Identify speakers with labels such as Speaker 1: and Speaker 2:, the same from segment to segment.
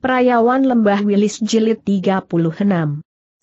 Speaker 1: Perayawan Lembah Wilis Jilid 36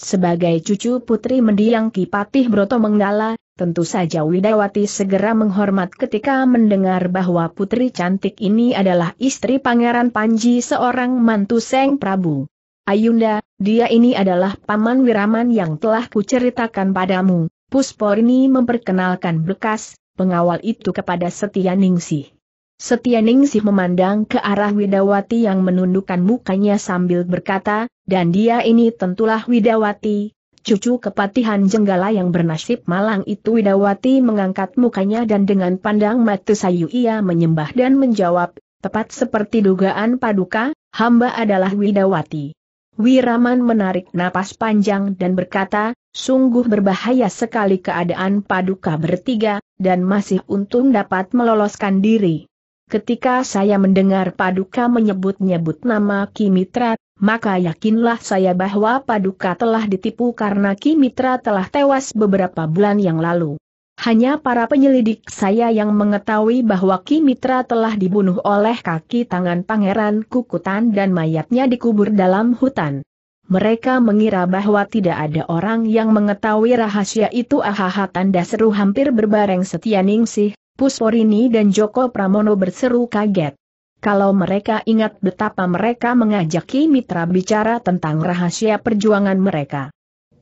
Speaker 1: Sebagai cucu putri mendiang Kipatih Broto Menggala, tentu saja Widawati segera menghormat ketika mendengar bahwa putri cantik ini adalah istri Pangeran Panji seorang mantu Seng Prabu. Ayunda, dia ini adalah Paman Wiraman yang telah kuceritakan padamu. Pusporini memperkenalkan bekas, pengawal itu kepada Setia Ningsih. Setia Ningsih memandang ke arah Widawati yang menundukkan mukanya sambil berkata, dan dia ini tentulah Widawati, cucu kepatihan jenggala yang bernasib malang itu Widawati mengangkat mukanya dan dengan pandang mata sayu ia menyembah dan menjawab, tepat seperti dugaan paduka, hamba adalah Widawati. Wiraman menarik napas panjang dan berkata, sungguh berbahaya sekali keadaan paduka bertiga, dan masih untung dapat meloloskan diri. Ketika saya mendengar Paduka menyebut-nyebut nama Kimitra, maka yakinlah saya bahwa Paduka telah ditipu karena Kimitra telah tewas beberapa bulan yang lalu. Hanya para penyelidik saya yang mengetahui bahwa Kimitra telah dibunuh oleh kaki tangan Pangeran Kukutan dan mayatnya dikubur dalam hutan. Mereka mengira bahwa tidak ada orang yang mengetahui rahasia itu ahaha tanda seru hampir berbareng setia ningsih, Pusporini dan Joko Pramono berseru kaget. Kalau mereka ingat betapa mereka mengajak Ki Mitra bicara tentang rahasia perjuangan mereka.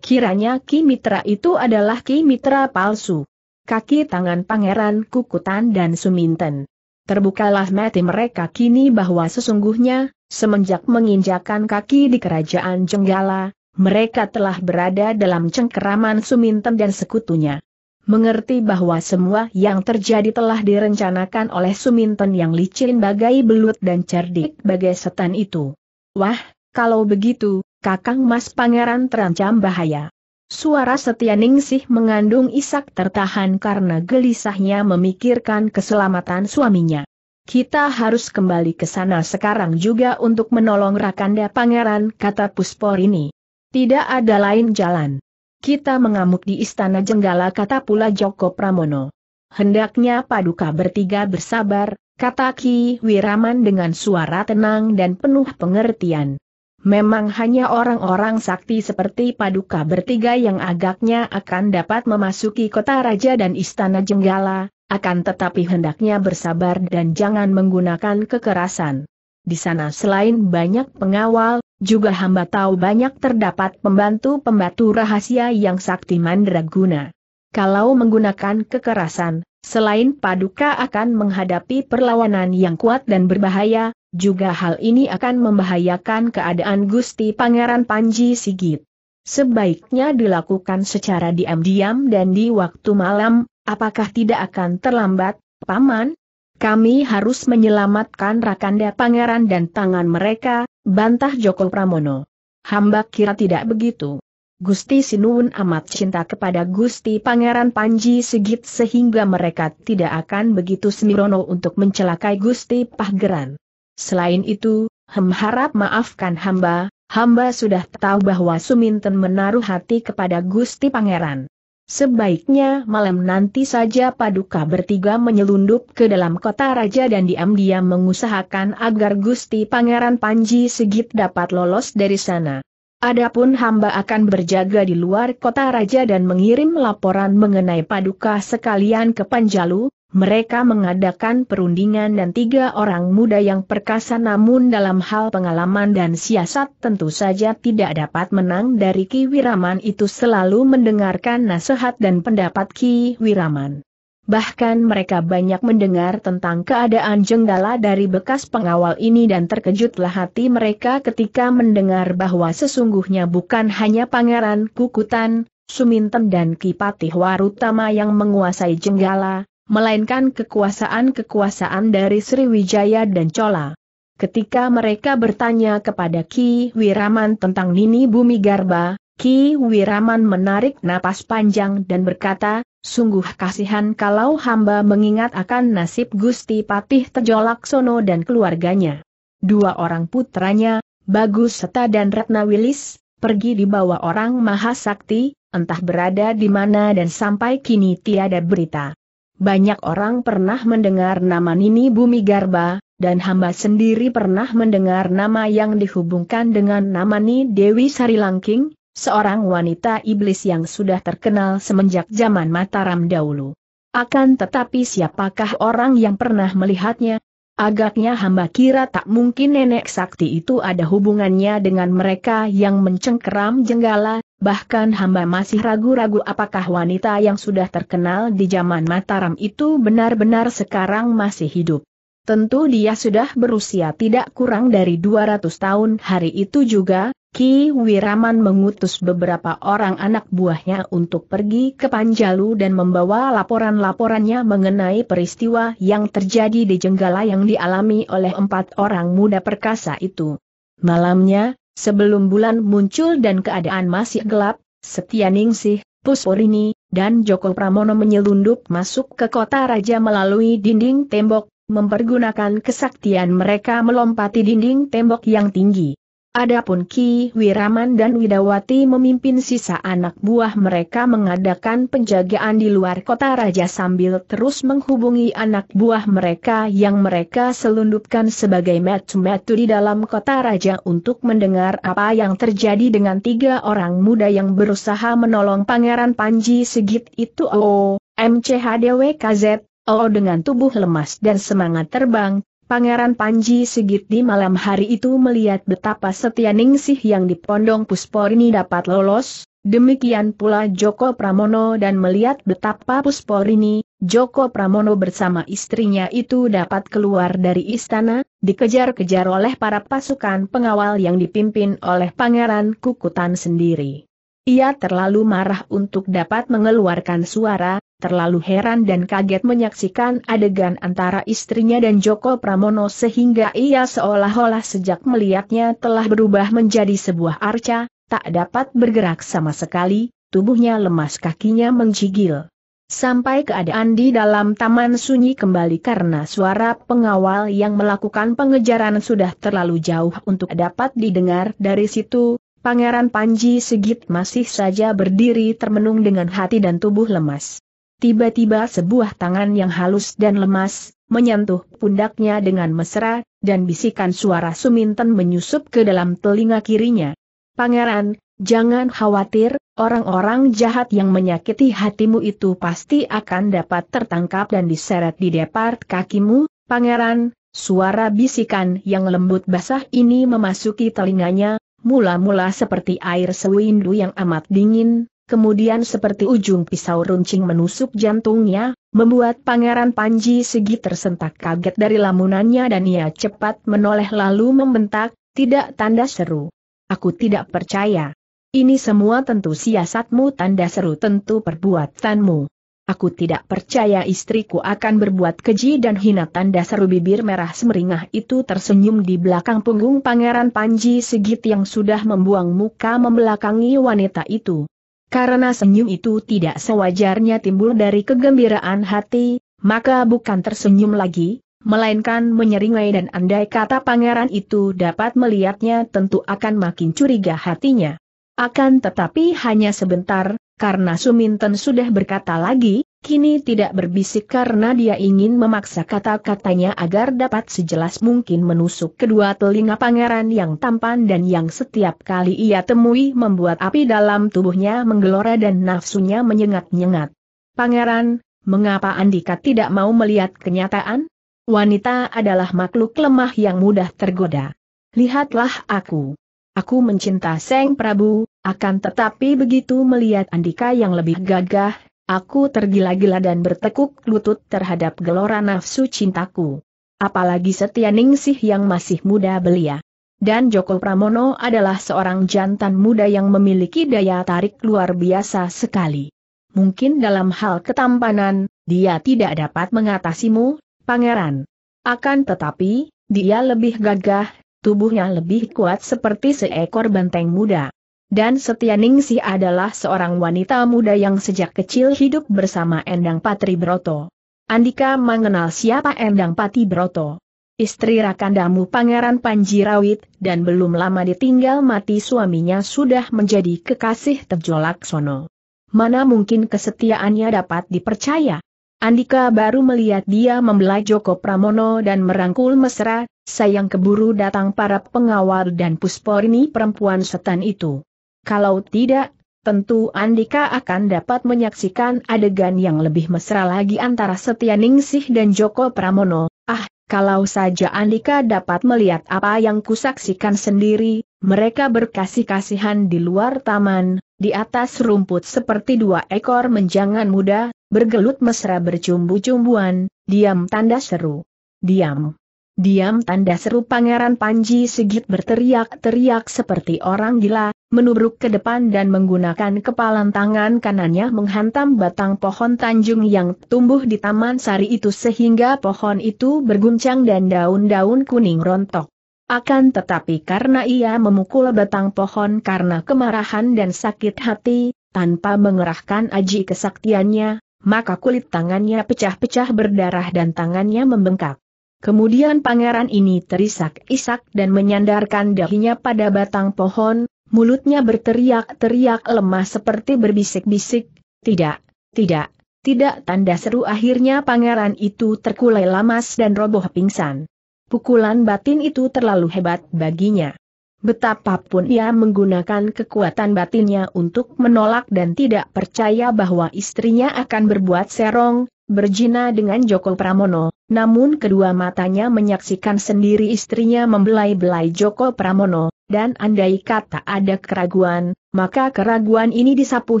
Speaker 1: Kiranya Ki Mitra itu adalah Ki Mitra palsu. Kaki tangan pangeran Kukutan dan Suminten. Terbukalah mati mereka kini bahwa sesungguhnya, semenjak menginjakan kaki di kerajaan Jenggala, mereka telah berada dalam cengkeraman Suminten dan sekutunya mengerti bahwa semua yang terjadi telah direncanakan oleh Suminten yang licin bagai belut dan cerdik bagai setan itu. Wah, kalau begitu, Kakang Mas Pangeran terancam bahaya. Suara Setia Ningsih mengandung isak tertahan karena gelisahnya memikirkan keselamatan suaminya. Kita harus kembali ke sana sekarang juga untuk menolong Rakanda Pangeran, kata Puspor ini. Tidak ada lain jalan. Kita mengamuk di istana Jenggala kata pula Joko Pramono. Hendaknya paduka bertiga bersabar, kata Ki Wiraman dengan suara tenang dan penuh pengertian. Memang hanya orang-orang sakti seperti Paduka bertiga yang agaknya akan dapat memasuki kota raja dan istana Jenggala, akan tetapi hendaknya bersabar dan jangan menggunakan kekerasan. Di sana selain banyak pengawal, juga hamba tahu banyak terdapat pembantu-pembantu rahasia yang sakti mandraguna. Kalau menggunakan kekerasan, selain paduka akan menghadapi perlawanan yang kuat dan berbahaya, juga hal ini akan membahayakan keadaan Gusti Pangeran Panji Sigit. Sebaiknya dilakukan secara diam-diam dan di waktu malam, apakah tidak akan terlambat, Paman? Kami harus menyelamatkan Rakanda Pangeran dan tangan mereka, bantah Joko Pramono. Hamba kira tidak begitu. Gusti Sinuun amat cinta kepada Gusti Pangeran Panji Sigit sehingga mereka tidak akan begitu semirono untuk mencelakai Gusti Pahgeran. Selain itu, hem harap maafkan hamba, hamba sudah tahu bahwa Suminten menaruh hati kepada Gusti Pangeran. Sebaiknya malam nanti saja Paduka bertiga menyelundup ke dalam kota raja dan diam-diam mengusahakan agar Gusti Pangeran Panji Segit dapat lolos dari sana. Adapun hamba akan berjaga di luar kota raja dan mengirim laporan mengenai Paduka sekalian ke Panjalu, mereka mengadakan perundingan dan tiga orang muda yang perkasa namun dalam hal pengalaman dan siasat tentu saja tidak dapat menang dari Ki Wiraman itu selalu mendengarkan nasihat dan pendapat Ki Wiraman. Bahkan mereka banyak mendengar tentang keadaan jenggala dari bekas pengawal ini dan terkejutlah hati mereka ketika mendengar bahwa sesungguhnya bukan hanya Pangeran Kukutan, Sumintem dan Kipatih Warutama yang menguasai jenggala, melainkan kekuasaan-kekuasaan dari Sriwijaya dan Cola. Ketika mereka bertanya kepada Ki Wiraman tentang Nini Bumi Garba, Ki Wiraman menarik napas panjang dan berkata, Sungguh kasihan kalau hamba mengingat akan nasib Gusti Patih Tejolaksono dan keluarganya. Dua orang putranya, Bagus Seta dan Ratna Wilis, pergi dibawa orang Mahasakti, entah berada di mana dan sampai kini tiada berita. Banyak orang pernah mendengar nama Nini Bumi Garba, dan hamba sendiri pernah mendengar nama yang dihubungkan dengan nama Nini Dewi Sari Langking, seorang wanita iblis yang sudah terkenal semenjak zaman Mataram dahulu. Akan tetapi siapakah orang yang pernah melihatnya, Agaknya hamba kira tak mungkin nenek sakti itu ada hubungannya dengan mereka yang mencengkeram jenggala, bahkan hamba masih ragu-ragu apakah wanita yang sudah terkenal di zaman Mataram itu benar-benar sekarang masih hidup. Tentu dia sudah berusia tidak kurang dari 200 tahun hari itu juga, Ki Wiraman mengutus beberapa orang anak buahnya untuk pergi ke Panjalu dan membawa laporan-laporannya mengenai peristiwa yang terjadi di Jenggala yang dialami oleh empat orang muda perkasa itu. Malamnya, sebelum bulan muncul dan keadaan masih gelap, Ningsih, Pusporini, dan Joko Pramono menyelundup masuk ke kota raja melalui dinding tembok, mempergunakan kesaktian mereka melompati dinding tembok yang tinggi. Adapun Ki Wiraman dan Widawati memimpin sisa anak buah mereka mengadakan penjagaan di luar kota raja sambil terus menghubungi anak buah mereka yang mereka selundupkan sebagai metu-metu di dalam kota raja untuk mendengar apa yang terjadi dengan tiga orang muda yang berusaha menolong Pangeran Panji segit itu. Oh, MCHDWKZ, Oh dengan tubuh lemas dan semangat terbang, Pangeran Panji Sigit di malam hari itu melihat betapa setia Ningsih yang dipondong Puspor ini dapat lolos, demikian pula Joko Pramono dan melihat betapa Puspor ini, Joko Pramono bersama istrinya itu dapat keluar dari istana, dikejar-kejar oleh para pasukan pengawal yang dipimpin oleh Pangeran Kukutan sendiri. Ia terlalu marah untuk dapat mengeluarkan suara, terlalu heran dan kaget menyaksikan adegan antara istrinya dan Joko Pramono sehingga ia seolah-olah sejak melihatnya telah berubah menjadi sebuah arca, tak dapat bergerak sama sekali, tubuhnya lemas kakinya menjigil. Sampai keadaan di dalam taman sunyi kembali karena suara pengawal yang melakukan pengejaran sudah terlalu jauh untuk dapat didengar dari situ, Pangeran Panji Sigit masih saja berdiri termenung dengan hati dan tubuh lemas. Tiba-tiba sebuah tangan yang halus dan lemas, menyentuh pundaknya dengan mesra, dan bisikan suara Suminten menyusup ke dalam telinga kirinya. Pangeran, jangan khawatir, orang-orang jahat yang menyakiti hatimu itu pasti akan dapat tertangkap dan diseret di depart kakimu, pangeran, suara bisikan yang lembut basah ini memasuki telinganya, mula-mula seperti air sewindu yang amat dingin, kemudian seperti ujung pisau runcing menusuk jantungnya, membuat Pangeran Panji Segi tersentak kaget dari lamunannya dan ia cepat menoleh lalu membentak, tidak tanda seru. Aku tidak percaya. Ini semua tentu siasatmu tanda seru tentu perbuatanmu. Aku tidak percaya istriku akan berbuat keji dan hina tanda seru bibir merah semeringah itu tersenyum di belakang punggung Pangeran Panji Segit yang sudah membuang muka membelakangi wanita itu. Karena senyum itu tidak sewajarnya timbul dari kegembiraan hati, maka bukan tersenyum lagi, melainkan menyeringai dan andai kata pangeran itu dapat melihatnya tentu akan makin curiga hatinya. Akan tetapi hanya sebentar, karena Suminten sudah berkata lagi, kini tidak berbisik karena dia ingin memaksa kata-katanya agar dapat sejelas mungkin menusuk kedua telinga pangeran yang tampan dan yang setiap kali ia temui membuat api dalam tubuhnya menggelora dan nafsunya menyengat-nyengat. Pangeran, mengapa Andika tidak mau melihat kenyataan? Wanita adalah makhluk lemah yang mudah tergoda. Lihatlah aku. Aku mencinta Seng Prabu, akan tetapi begitu melihat Andika yang lebih gagah, Aku tergila-gila dan bertekuk lutut terhadap gelora nafsu cintaku. Apalagi Setia Ningsih yang masih muda belia. Dan Joko Pramono adalah seorang jantan muda yang memiliki daya tarik luar biasa sekali. Mungkin dalam hal ketampanan, dia tidak dapat mengatasimu, pangeran. Akan tetapi, dia lebih gagah, tubuhnya lebih kuat seperti seekor benteng muda. Dan Setia Ningsih adalah seorang wanita muda yang sejak kecil hidup bersama Endang Patri Broto. Andika mengenal siapa Endang Pati Broto. Istri rakandamu Pangeran Panji Rawit, dan belum lama ditinggal mati suaminya sudah menjadi kekasih terjolak Sono. Mana mungkin kesetiaannya dapat dipercaya? Andika baru melihat dia membelai Joko Pramono dan merangkul mesra, sayang keburu datang para pengawal dan pusporni perempuan setan itu. Kalau tidak, tentu Andika akan dapat menyaksikan adegan yang lebih mesra lagi antara Setia Ningsih dan Joko Pramono. Ah, kalau saja Andika dapat melihat apa yang kusaksikan sendiri, mereka berkasih-kasihan di luar taman, di atas rumput seperti dua ekor menjangan muda, bergelut mesra bercumbu-cumbuan, diam tanda seru. Diam. Diam tanda seru Pangeran Panji Sigit berteriak-teriak seperti orang gila, menubruk ke depan dan menggunakan kepalan tangan kanannya menghantam batang pohon tanjung yang tumbuh di Taman Sari itu sehingga pohon itu berguncang dan daun-daun kuning rontok. Akan tetapi karena ia memukul batang pohon karena kemarahan dan sakit hati, tanpa mengerahkan aji kesaktiannya, maka kulit tangannya pecah-pecah berdarah dan tangannya membengkak. Kemudian pangeran ini terisak-isak dan menyandarkan dahinya pada batang pohon, mulutnya berteriak-teriak lemah seperti berbisik-bisik, tidak, tidak, tidak tanda seru akhirnya pangeran itu terkulai lamas dan roboh pingsan. Pukulan batin itu terlalu hebat baginya. Betapapun ia menggunakan kekuatan batinnya untuk menolak dan tidak percaya bahwa istrinya akan berbuat serong, berjina dengan Joko Pramono, namun kedua matanya menyaksikan sendiri istrinya membelai-belai Joko Pramono, dan andai kata ada keraguan, maka keraguan ini disapu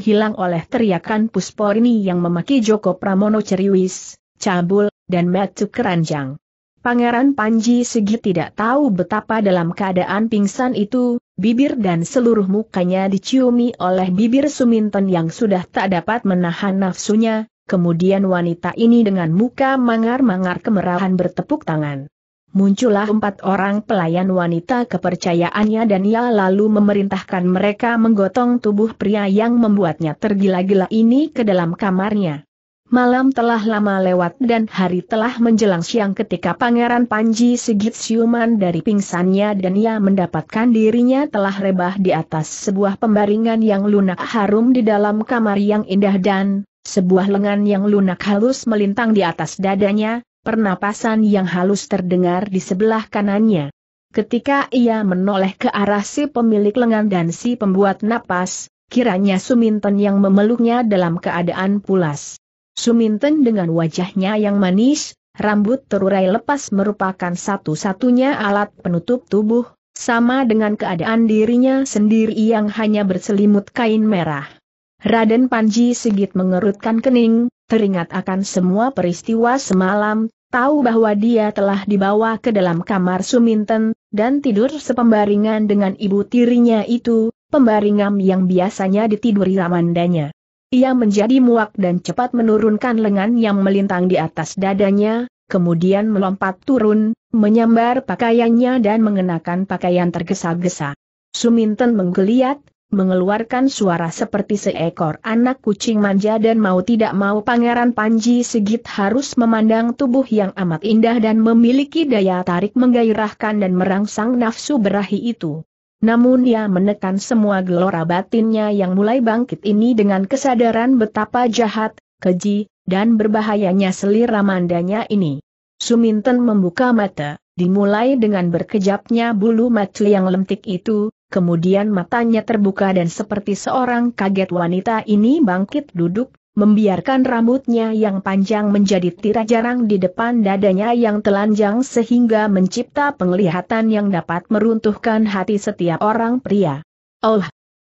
Speaker 1: hilang oleh teriakan Pusporini yang memaki Joko Pramono ceriwis, cabul, dan metu keranjang. Pangeran Panji Segi tidak tahu betapa dalam keadaan pingsan itu, bibir dan seluruh mukanya diciumi oleh bibir Suminton yang sudah tak dapat menahan nafsunya, Kemudian wanita ini dengan muka mangar-mangar kemerahan bertepuk tangan. Muncullah empat orang pelayan wanita kepercayaannya dan ia lalu memerintahkan mereka menggotong tubuh pria yang membuatnya tergila-gila ini ke dalam kamarnya. Malam telah lama lewat dan hari telah menjelang siang ketika Pangeran Panji Sigit siuman dari pingsannya dan ia mendapatkan dirinya telah rebah di atas sebuah pembaringan yang lunak harum di dalam kamar yang indah dan sebuah lengan yang lunak halus melintang di atas dadanya, pernapasan yang halus terdengar di sebelah kanannya. Ketika ia menoleh ke arah si pemilik lengan dan si pembuat napas, kiranya Suminten yang memeluknya dalam keadaan pulas. Suminten dengan wajahnya yang manis, rambut terurai lepas merupakan satu-satunya alat penutup tubuh, sama dengan keadaan dirinya sendiri yang hanya berselimut kain merah. Raden Panji Sigit mengerutkan kening, teringat akan semua peristiwa semalam, tahu bahwa dia telah dibawa ke dalam kamar Suminten, dan tidur sepembaringan dengan ibu tirinya itu, pembaringan yang biasanya ditiduri Ramandanya. Ia menjadi muak dan cepat menurunkan lengan yang melintang di atas dadanya, kemudian melompat turun, menyambar pakaiannya dan mengenakan pakaian tergesa-gesa. Suminten menggeliat, mengeluarkan suara seperti seekor anak kucing manja dan mau tidak mau Pangeran Panji Sigit harus memandang tubuh yang amat indah dan memiliki daya tarik menggairahkan dan merangsang nafsu berahi itu. Namun ia menekan semua gelora batinnya yang mulai bangkit ini dengan kesadaran betapa jahat, keji, dan berbahayanya selir mandanya ini. Suminten membuka mata dimulai dengan berkejapnya bulu mata yang lentik itu, kemudian matanya terbuka dan seperti seorang kaget wanita ini bangkit duduk, membiarkan rambutnya yang panjang menjadi tirai jarang di depan dadanya yang telanjang sehingga mencipta penglihatan yang dapat meruntuhkan hati setiap orang pria. Oh,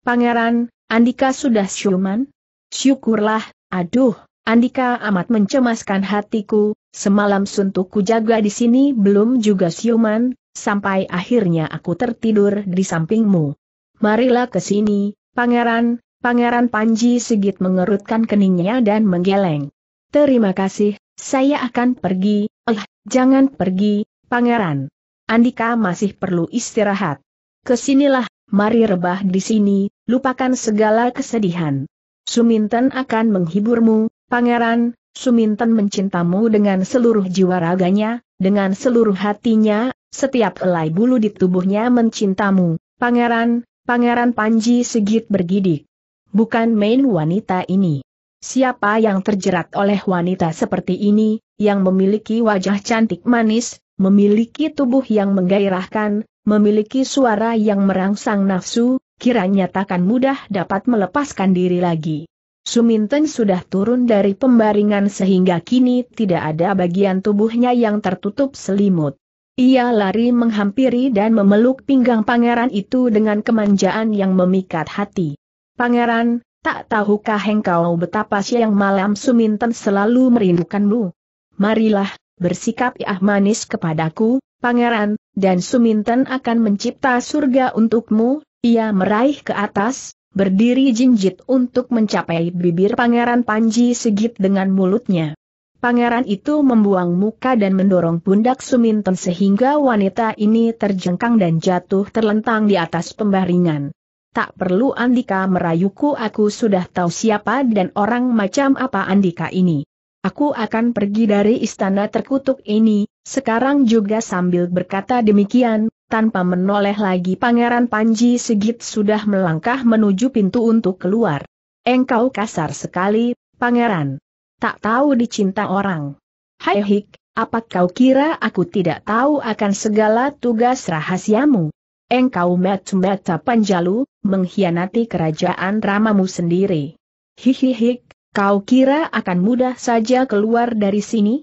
Speaker 1: pangeran, Andika sudah siuman? Syukurlah, aduh, Andika amat mencemaskan hatiku, semalam suntukku jaga di sini belum juga siuman, sampai akhirnya aku tertidur di sampingmu. Marilah ke sini, pangeran, pangeran Panji Sigit mengerutkan keningnya dan menggeleng. Terima kasih, saya akan pergi, eh, jangan pergi, pangeran. Andika masih perlu istirahat. Kesinilah, mari rebah di sini, lupakan segala kesedihan. Suminten akan menghiburmu, pangeran, Suminten mencintamu dengan seluruh jiwa raganya, dengan seluruh hatinya, setiap helai bulu di tubuhnya mencintamu, pangeran, pangeran Panji segit bergidik. Bukan main wanita ini. Siapa yang terjerat oleh wanita seperti ini, yang memiliki wajah cantik manis, memiliki tubuh yang menggairahkan, memiliki suara yang merangsang nafsu, kiranya takkan mudah dapat melepaskan diri lagi. Suminten sudah turun dari pembaringan sehingga kini tidak ada bagian tubuhnya yang tertutup selimut. Ia lari menghampiri dan memeluk pinggang pangeran itu dengan kemanjaan yang memikat hati. Pangeran, tak tahukah engkau betapa siang malam Suminten selalu merindukanmu? Marilah, bersikap ah manis kepadaku, pangeran, dan Suminten akan mencipta surga untukmu, ia meraih ke atas, berdiri jinjit untuk mencapai bibir Pangeran Panji Sigit dengan mulutnya. Pangeran itu membuang muka dan mendorong pundak Suminten sehingga wanita ini terjengkang dan jatuh terlentang di atas pembaringan. Tak perlu Andika merayuku aku sudah tahu siapa dan orang macam apa Andika ini. Aku akan pergi dari istana terkutuk ini, sekarang juga sambil berkata demikian, tanpa menoleh lagi Pangeran Panji Sigit sudah melangkah menuju pintu untuk keluar. Engkau kasar sekali, Pangeran. Tak tahu dicinta orang. Hai hik, apa kau kira aku tidak tahu akan segala tugas rahasiamu? Engkau mata-mata panjalu, mengkhianati kerajaan ramamu sendiri. Hihihik, kau kira akan mudah saja keluar dari sini?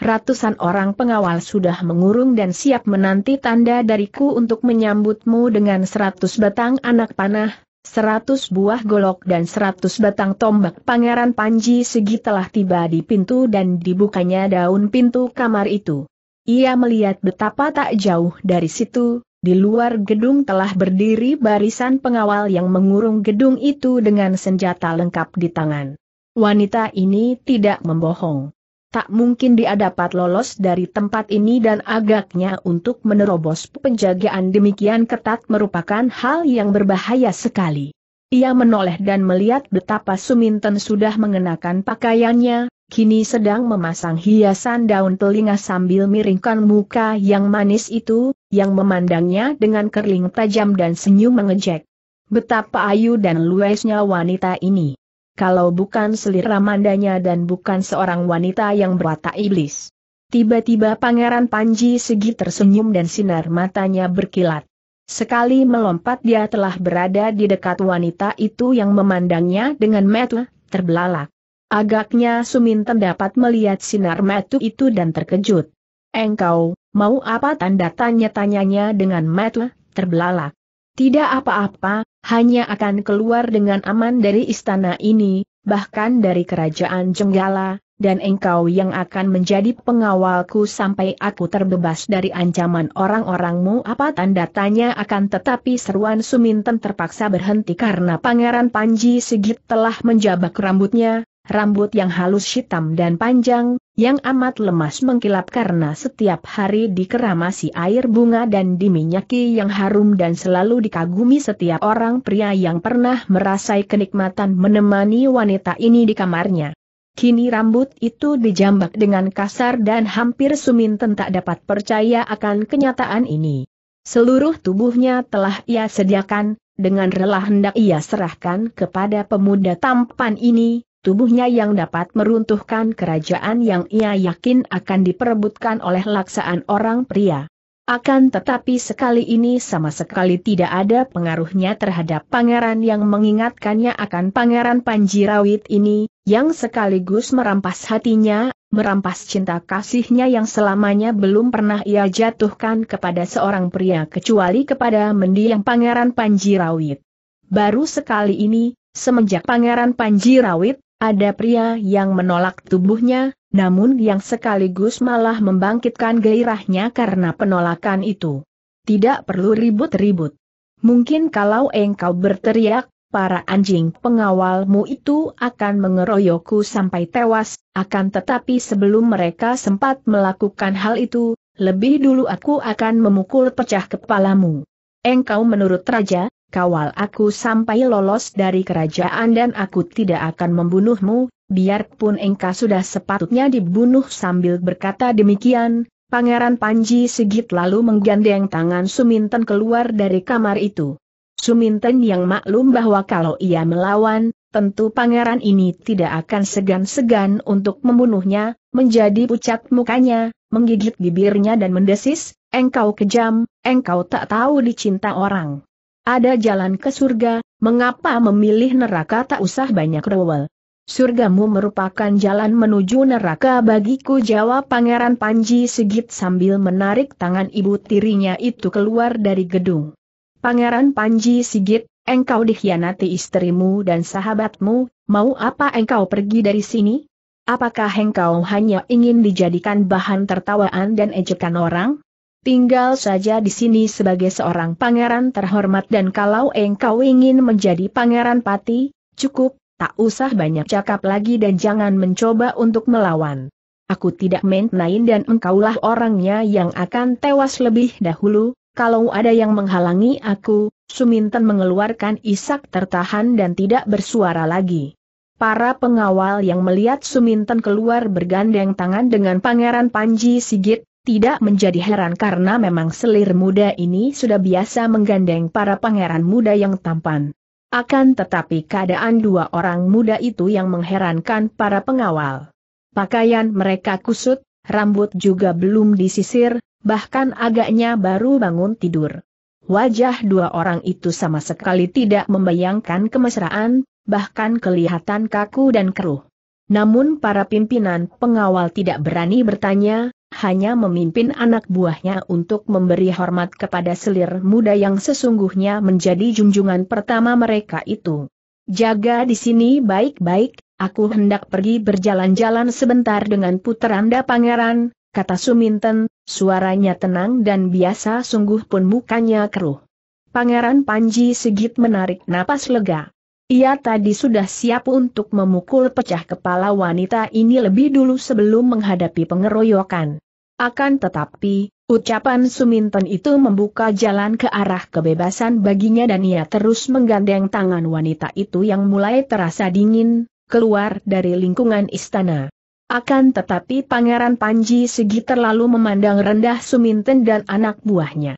Speaker 1: ratusan orang pengawal sudah mengurung dan siap menanti tanda dariku untuk menyambutmu dengan seratus batang anak panah, seratus buah golok dan seratus batang tombak. Pangeran Panji Segi telah tiba di pintu dan dibukanya daun pintu kamar itu. Ia melihat betapa tak jauh dari situ, di luar gedung telah berdiri barisan pengawal yang mengurung gedung itu dengan senjata lengkap di tangan. Wanita ini tidak membohong. Tak mungkin dia dapat lolos dari tempat ini dan agaknya untuk menerobos penjagaan demikian ketat merupakan hal yang berbahaya sekali. Ia menoleh dan melihat betapa Suminten sudah mengenakan pakaiannya, kini sedang memasang hiasan daun telinga sambil miringkan muka yang manis itu, yang memandangnya dengan kerling tajam dan senyum mengejek. Betapa ayu dan luasnya wanita ini kalau bukan selir Ramandanya dan bukan seorang wanita yang berwatak iblis. Tiba-tiba Pangeran Panji Segi tersenyum dan sinar matanya berkilat. Sekali melompat dia telah berada di dekat wanita itu yang memandangnya dengan metu, terbelalak. Agaknya Suminten dapat melihat sinar metu itu dan terkejut. Engkau, mau apa tanda tanya-tanyanya dengan metu, terbelalak? Tidak apa-apa, hanya akan keluar dengan aman dari istana ini, bahkan dari kerajaan Jenggala, dan engkau yang akan menjadi pengawalku sampai aku terbebas dari ancaman orang-orangmu apa tanda tanya akan tetapi seruan Suminten terpaksa berhenti karena Pangeran Panji Sigit telah menjabak rambutnya, rambut yang halus hitam dan panjang, yang amat lemas mengkilap karena setiap hari dikeramasi air bunga dan diminyaki yang harum dan selalu dikagumi setiap orang pria yang pernah merasai kenikmatan menemani wanita ini di kamarnya. Kini rambut itu dijambak dengan kasar dan hampir Suminten tak dapat percaya akan kenyataan ini. Seluruh tubuhnya telah ia sediakan, dengan rela hendak ia serahkan kepada pemuda tampan ini, tubuhnya yang dapat meruntuhkan kerajaan yang ia yakin akan diperebutkan oleh laksaan orang pria. Akan tetapi sekali ini sama sekali tidak ada pengaruhnya terhadap pangeran yang mengingatkannya akan pangeran Panjirawit ini, yang sekaligus merampas hatinya, merampas cinta kasihnya yang selamanya belum pernah ia jatuhkan kepada seorang pria kecuali kepada mendiang pangeran Panjirawit. Baru sekali ini, semenjak pangeran Panjirawit, ada pria yang menolak tubuhnya, namun yang sekaligus malah membangkitkan gairahnya karena penolakan itu. Tidak perlu ribut-ribut. Mungkin kalau engkau berteriak, para anjing pengawalmu itu akan mengeroyokku sampai tewas, akan tetapi sebelum mereka sempat melakukan hal itu, lebih dulu aku akan memukul pecah kepalamu. Engkau menurut Raja, kawal aku sampai lolos dari kerajaan dan aku tidak akan membunuhmu, biarpun engkau sudah sepatutnya dibunuh sambil berkata demikian, Pangeran Panji Sigit lalu menggandeng tangan Suminten keluar dari kamar itu. Suminten yang maklum bahwa kalau ia melawan, tentu pangeran ini tidak akan segan-segan untuk membunuhnya, menjadi pucat mukanya, menggigit bibirnya dan mendesis, Engkau kejam, engkau tak tahu dicinta orang. Ada jalan ke surga, mengapa memilih neraka tak usah banyak rewel. Surgamu merupakan jalan menuju neraka bagiku jawab Pangeran Panji Sigit sambil menarik tangan ibu tirinya itu keluar dari gedung. Pangeran Panji Sigit, engkau dikhianati istrimu dan sahabatmu, mau apa engkau pergi dari sini? Apakah engkau hanya ingin dijadikan bahan tertawaan dan ejekan orang? Tinggal saja di sini sebagai seorang pangeran terhormat dan kalau engkau ingin menjadi pangeran pati, cukup, tak usah banyak cakap lagi dan jangan mencoba untuk melawan. Aku tidak main-main dan engkaulah orangnya yang akan tewas lebih dahulu, kalau ada yang menghalangi aku, Suminten mengeluarkan isak tertahan dan tidak bersuara lagi. Para pengawal yang melihat Suminten keluar bergandeng tangan dengan Pangeran Panji Sigit, tidak menjadi heran karena memang selir muda ini sudah biasa menggandeng para pangeran muda yang tampan. Akan tetapi keadaan dua orang muda itu yang mengherankan para pengawal. Pakaian mereka kusut, rambut juga belum disisir, bahkan agaknya baru bangun tidur. Wajah dua orang itu sama sekali tidak membayangkan kemesraan, bahkan kelihatan kaku dan keruh. Namun para pimpinan pengawal tidak berani bertanya, hanya memimpin anak buahnya untuk memberi hormat kepada selir muda yang sesungguhnya menjadi junjungan pertama mereka itu. Jaga di sini baik-baik, aku hendak pergi berjalan-jalan sebentar dengan puteranda pangeran, kata Suminten, suaranya tenang dan biasa sungguh pun mukanya keruh. Pangeran Panji Sigit menarik napas lega. Ia tadi sudah siap untuk memukul pecah kepala wanita ini lebih dulu sebelum menghadapi pengeroyokan. Akan tetapi, ucapan Suminten itu membuka jalan ke arah kebebasan baginya dan ia terus menggandeng tangan wanita itu yang mulai terasa dingin, keluar dari lingkungan istana. Akan tetapi Pangeran Panji Segi terlalu memandang rendah Suminten dan anak buahnya.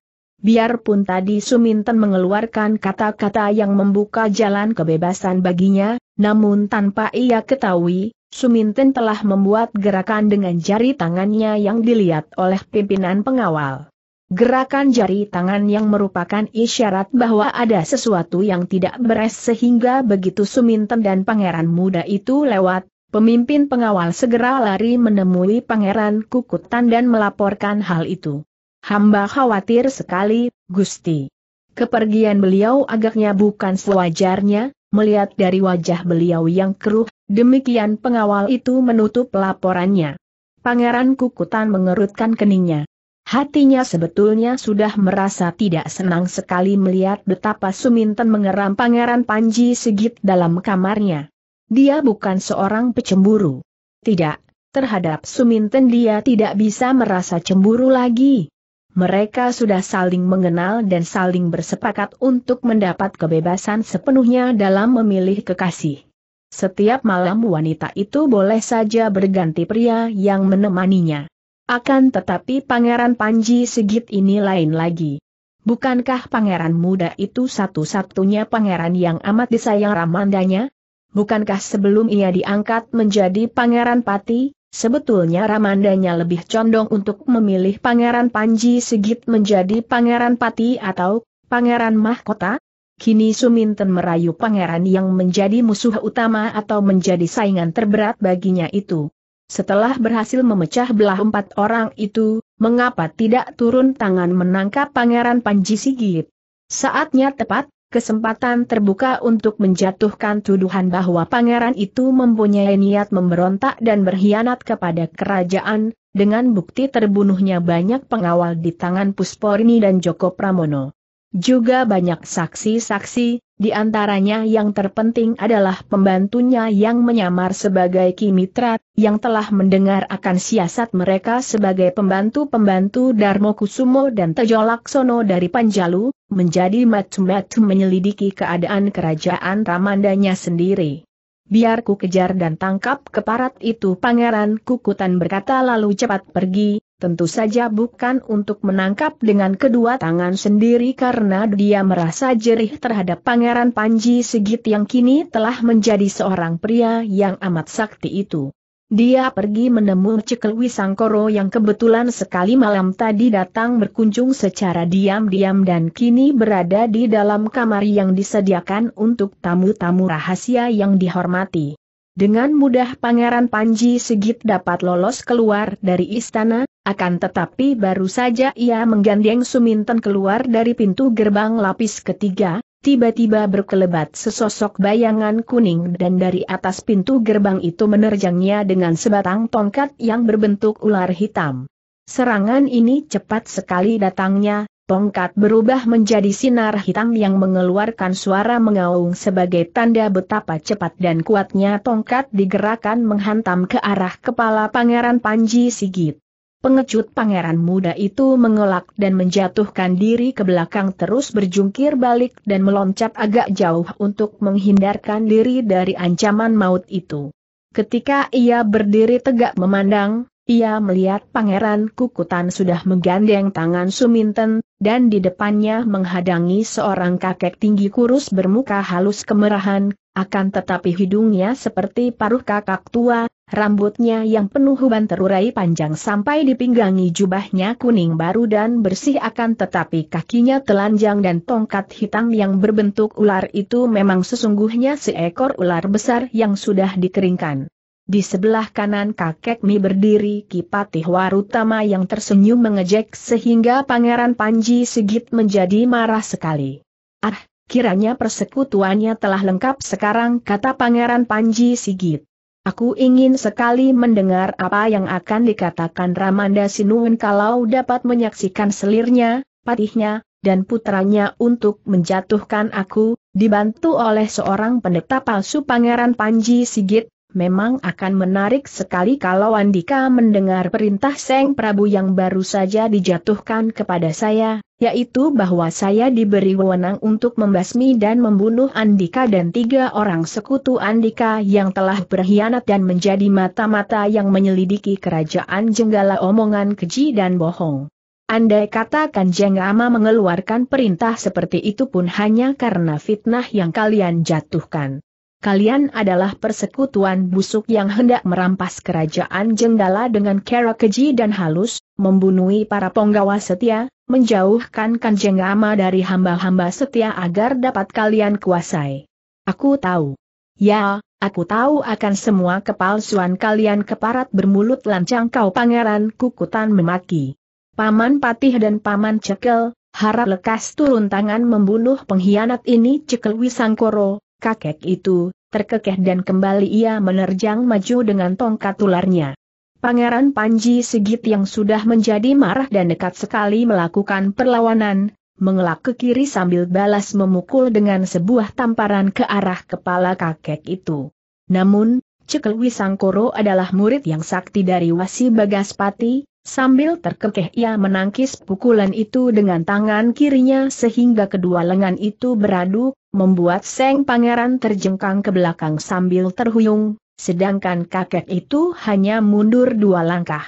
Speaker 1: Biarpun tadi Suminten mengeluarkan kata-kata yang membuka jalan kebebasan baginya, namun tanpa ia ketahui, Suminten telah membuat gerakan dengan jari tangannya yang dilihat oleh pimpinan pengawal. Gerakan jari tangan yang merupakan isyarat bahwa ada sesuatu yang tidak beres sehingga begitu Suminten dan pangeran muda itu lewat, pemimpin pengawal segera lari menemui pangeran Kukutan dan melaporkan hal itu. Hamba khawatir sekali, Gusti. Kepergian beliau agaknya bukan sewajarnya, melihat dari wajah beliau yang keruh, demikian pengawal itu menutup laporannya. Pangeran Kukutan mengerutkan keningnya. Hatinya sebetulnya sudah merasa tidak senang sekali melihat betapa Suminten mengeram Pangeran Panji Sigit dalam kamarnya. Dia bukan seorang pecemburu. Tidak, terhadap Suminten dia tidak bisa merasa cemburu lagi. Mereka sudah saling mengenal dan saling bersepakat untuk mendapat kebebasan sepenuhnya dalam memilih kekasih. Setiap malam wanita itu boleh saja berganti pria yang menemaninya. Akan tetapi Pangeran Panji Sigit ini lain lagi. Bukankah pangeran muda itu satu-satunya pangeran yang amat disayang Ramandanya? Bukankah sebelum ia diangkat menjadi pangeran pati, Sebetulnya Ramandanya lebih condong untuk memilih Pangeran Panji Sigit menjadi Pangeran Pati atau Pangeran Mahkota. Kini Suminten merayu pangeran yang menjadi musuh utama atau menjadi saingan terberat baginya itu. Setelah berhasil memecah belah empat orang itu, mengapa tidak turun tangan menangkap Pangeran Panji Sigit? Saatnya tepat, kesempatan terbuka untuk menjatuhkan tuduhan bahwa pangeran itu mempunyai niat memberontak dan berkhianat kepada kerajaan, dengan bukti terbunuhnya banyak pengawal di tangan Pusporini dan Joko Pramono. Juga banyak saksi-saksi, di antaranya yang terpenting adalah pembantunya yang menyamar sebagai Kimitra, yang telah mendengar akan siasat mereka sebagai pembantu-pembantu Darmo Kusumo dan Tejo Laksono dari Panjalu, menjadi macam-macam menyelidiki keadaan kerajaan Ramandanya sendiri. Biar ku kejar dan tangkap keparat itu pangeran kukutan berkata lalu cepat pergi, tentu saja bukan untuk menangkap dengan kedua tangan sendiri karena dia merasa jerih terhadap Pangeran Panji Sigit yang kini telah menjadi seorang pria yang amat sakti itu. Dia pergi menemui Cekel Wisangkoro yang kebetulan sekali malam tadi datang berkunjung secara diam-diam dan kini berada di dalam kamar yang disediakan untuk tamu-tamu rahasia yang dihormati. Dengan mudah Pangeran Panji Sigit dapat lolos keluar dari istana, akan tetapi baru saja ia menggandeng Suminten keluar dari pintu gerbang lapis ketiga, tiba-tiba berkelebat sesosok bayangan kuning dan dari atas pintu gerbang itu menerjangnya dengan sebatang tongkat yang berbentuk ular hitam. Serangan ini cepat sekali datangnya, Tongkat berubah menjadi sinar hitam yang mengeluarkan suara mengaung sebagai tanda betapa cepat dan kuatnya tongkat digerakkan menghantam ke arah kepala Pangeran Panji Sigit. Pengecut pangeran muda itu mengelak dan menjatuhkan diri ke belakang terus berjungkir balik dan meloncat agak jauh untuk menghindarkan diri dari ancaman maut itu. Ketika ia berdiri tegak memandang, ia melihat Pangeran Kukutan sudah menggandeng tangan Suminten, dan di depannya menghadangi seorang kakek tinggi kurus bermuka halus kemerahan, akan tetapi hidungnya seperti paruh kakak tua, rambutnya yang penuh huban terurai panjang sampai dipinggangi jubahnya kuning baru dan bersih akan tetapi kakinya telanjang dan tongkat hitam yang berbentuk ular itu memang sesungguhnya seekor ular besar yang sudah dikeringkan. Di sebelah kanan kakek Mi berdiri Kipatih Warutama yang tersenyum mengejek sehingga Pangeran Panji Sigit menjadi marah sekali. Ah, kiranya persekutuannya telah lengkap sekarang kata Pangeran Panji Sigit. Aku ingin sekali mendengar apa yang akan dikatakan Ramanda Sinuun kalau dapat menyaksikan selirnya, patihnya, dan putranya untuk menjatuhkan aku, dibantu oleh seorang pendeta palsu Pangeran Panji Sigit, Memang akan menarik sekali kalau Andika mendengar perintah Seng Prabu yang baru saja dijatuhkan kepada saya, yaitu bahwa saya diberi wewenang untuk membasmi dan membunuh Andika dan tiga orang sekutu Andika yang telah berkhianat dan menjadi mata-mata yang menyelidiki kerajaan Jenggala omongan keji dan bohong. Andai kata Kanjeng Rama mengeluarkan perintah seperti itu pun hanya karena fitnah yang kalian jatuhkan kalian adalah persekutuan busuk yang hendak merampas kerajaan Jenggala dengan cara keji dan halus, membunuhi para penggawa setia, menjauhkan Kanjeng Rama dari hamba-hamba setia agar dapat kalian kuasai. Aku tahu. Ya, aku tahu akan semua kepalsuan kalian keparat bermulut lancang kau pangeran kukutan memaki. Paman Patih dan Paman Cekel, harap lekas turun tangan membunuh pengkhianat ini Cekel Wisangkoro, kakek itu, terkekeh dan kembali ia menerjang maju dengan tongkat ularnya. Pangeran Panji Segit yang sudah menjadi marah dan dekat sekali melakukan perlawanan, mengelak ke kiri sambil balas memukul dengan sebuah tamparan ke arah kepala kakek itu. Namun, Cekel Wisangkoro adalah murid yang sakti dari Wasi Bagaspati, Sambil terkekeh ia menangkis pukulan itu dengan tangan kirinya sehingga kedua lengan itu beradu, membuat Seng Pangeran terjengkang ke belakang sambil terhuyung, sedangkan kakek itu hanya mundur dua langkah.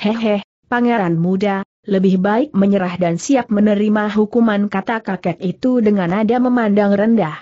Speaker 1: Hehe, pangeran muda, lebih baik menyerah dan siap menerima hukuman kata kakek itu dengan nada memandang rendah.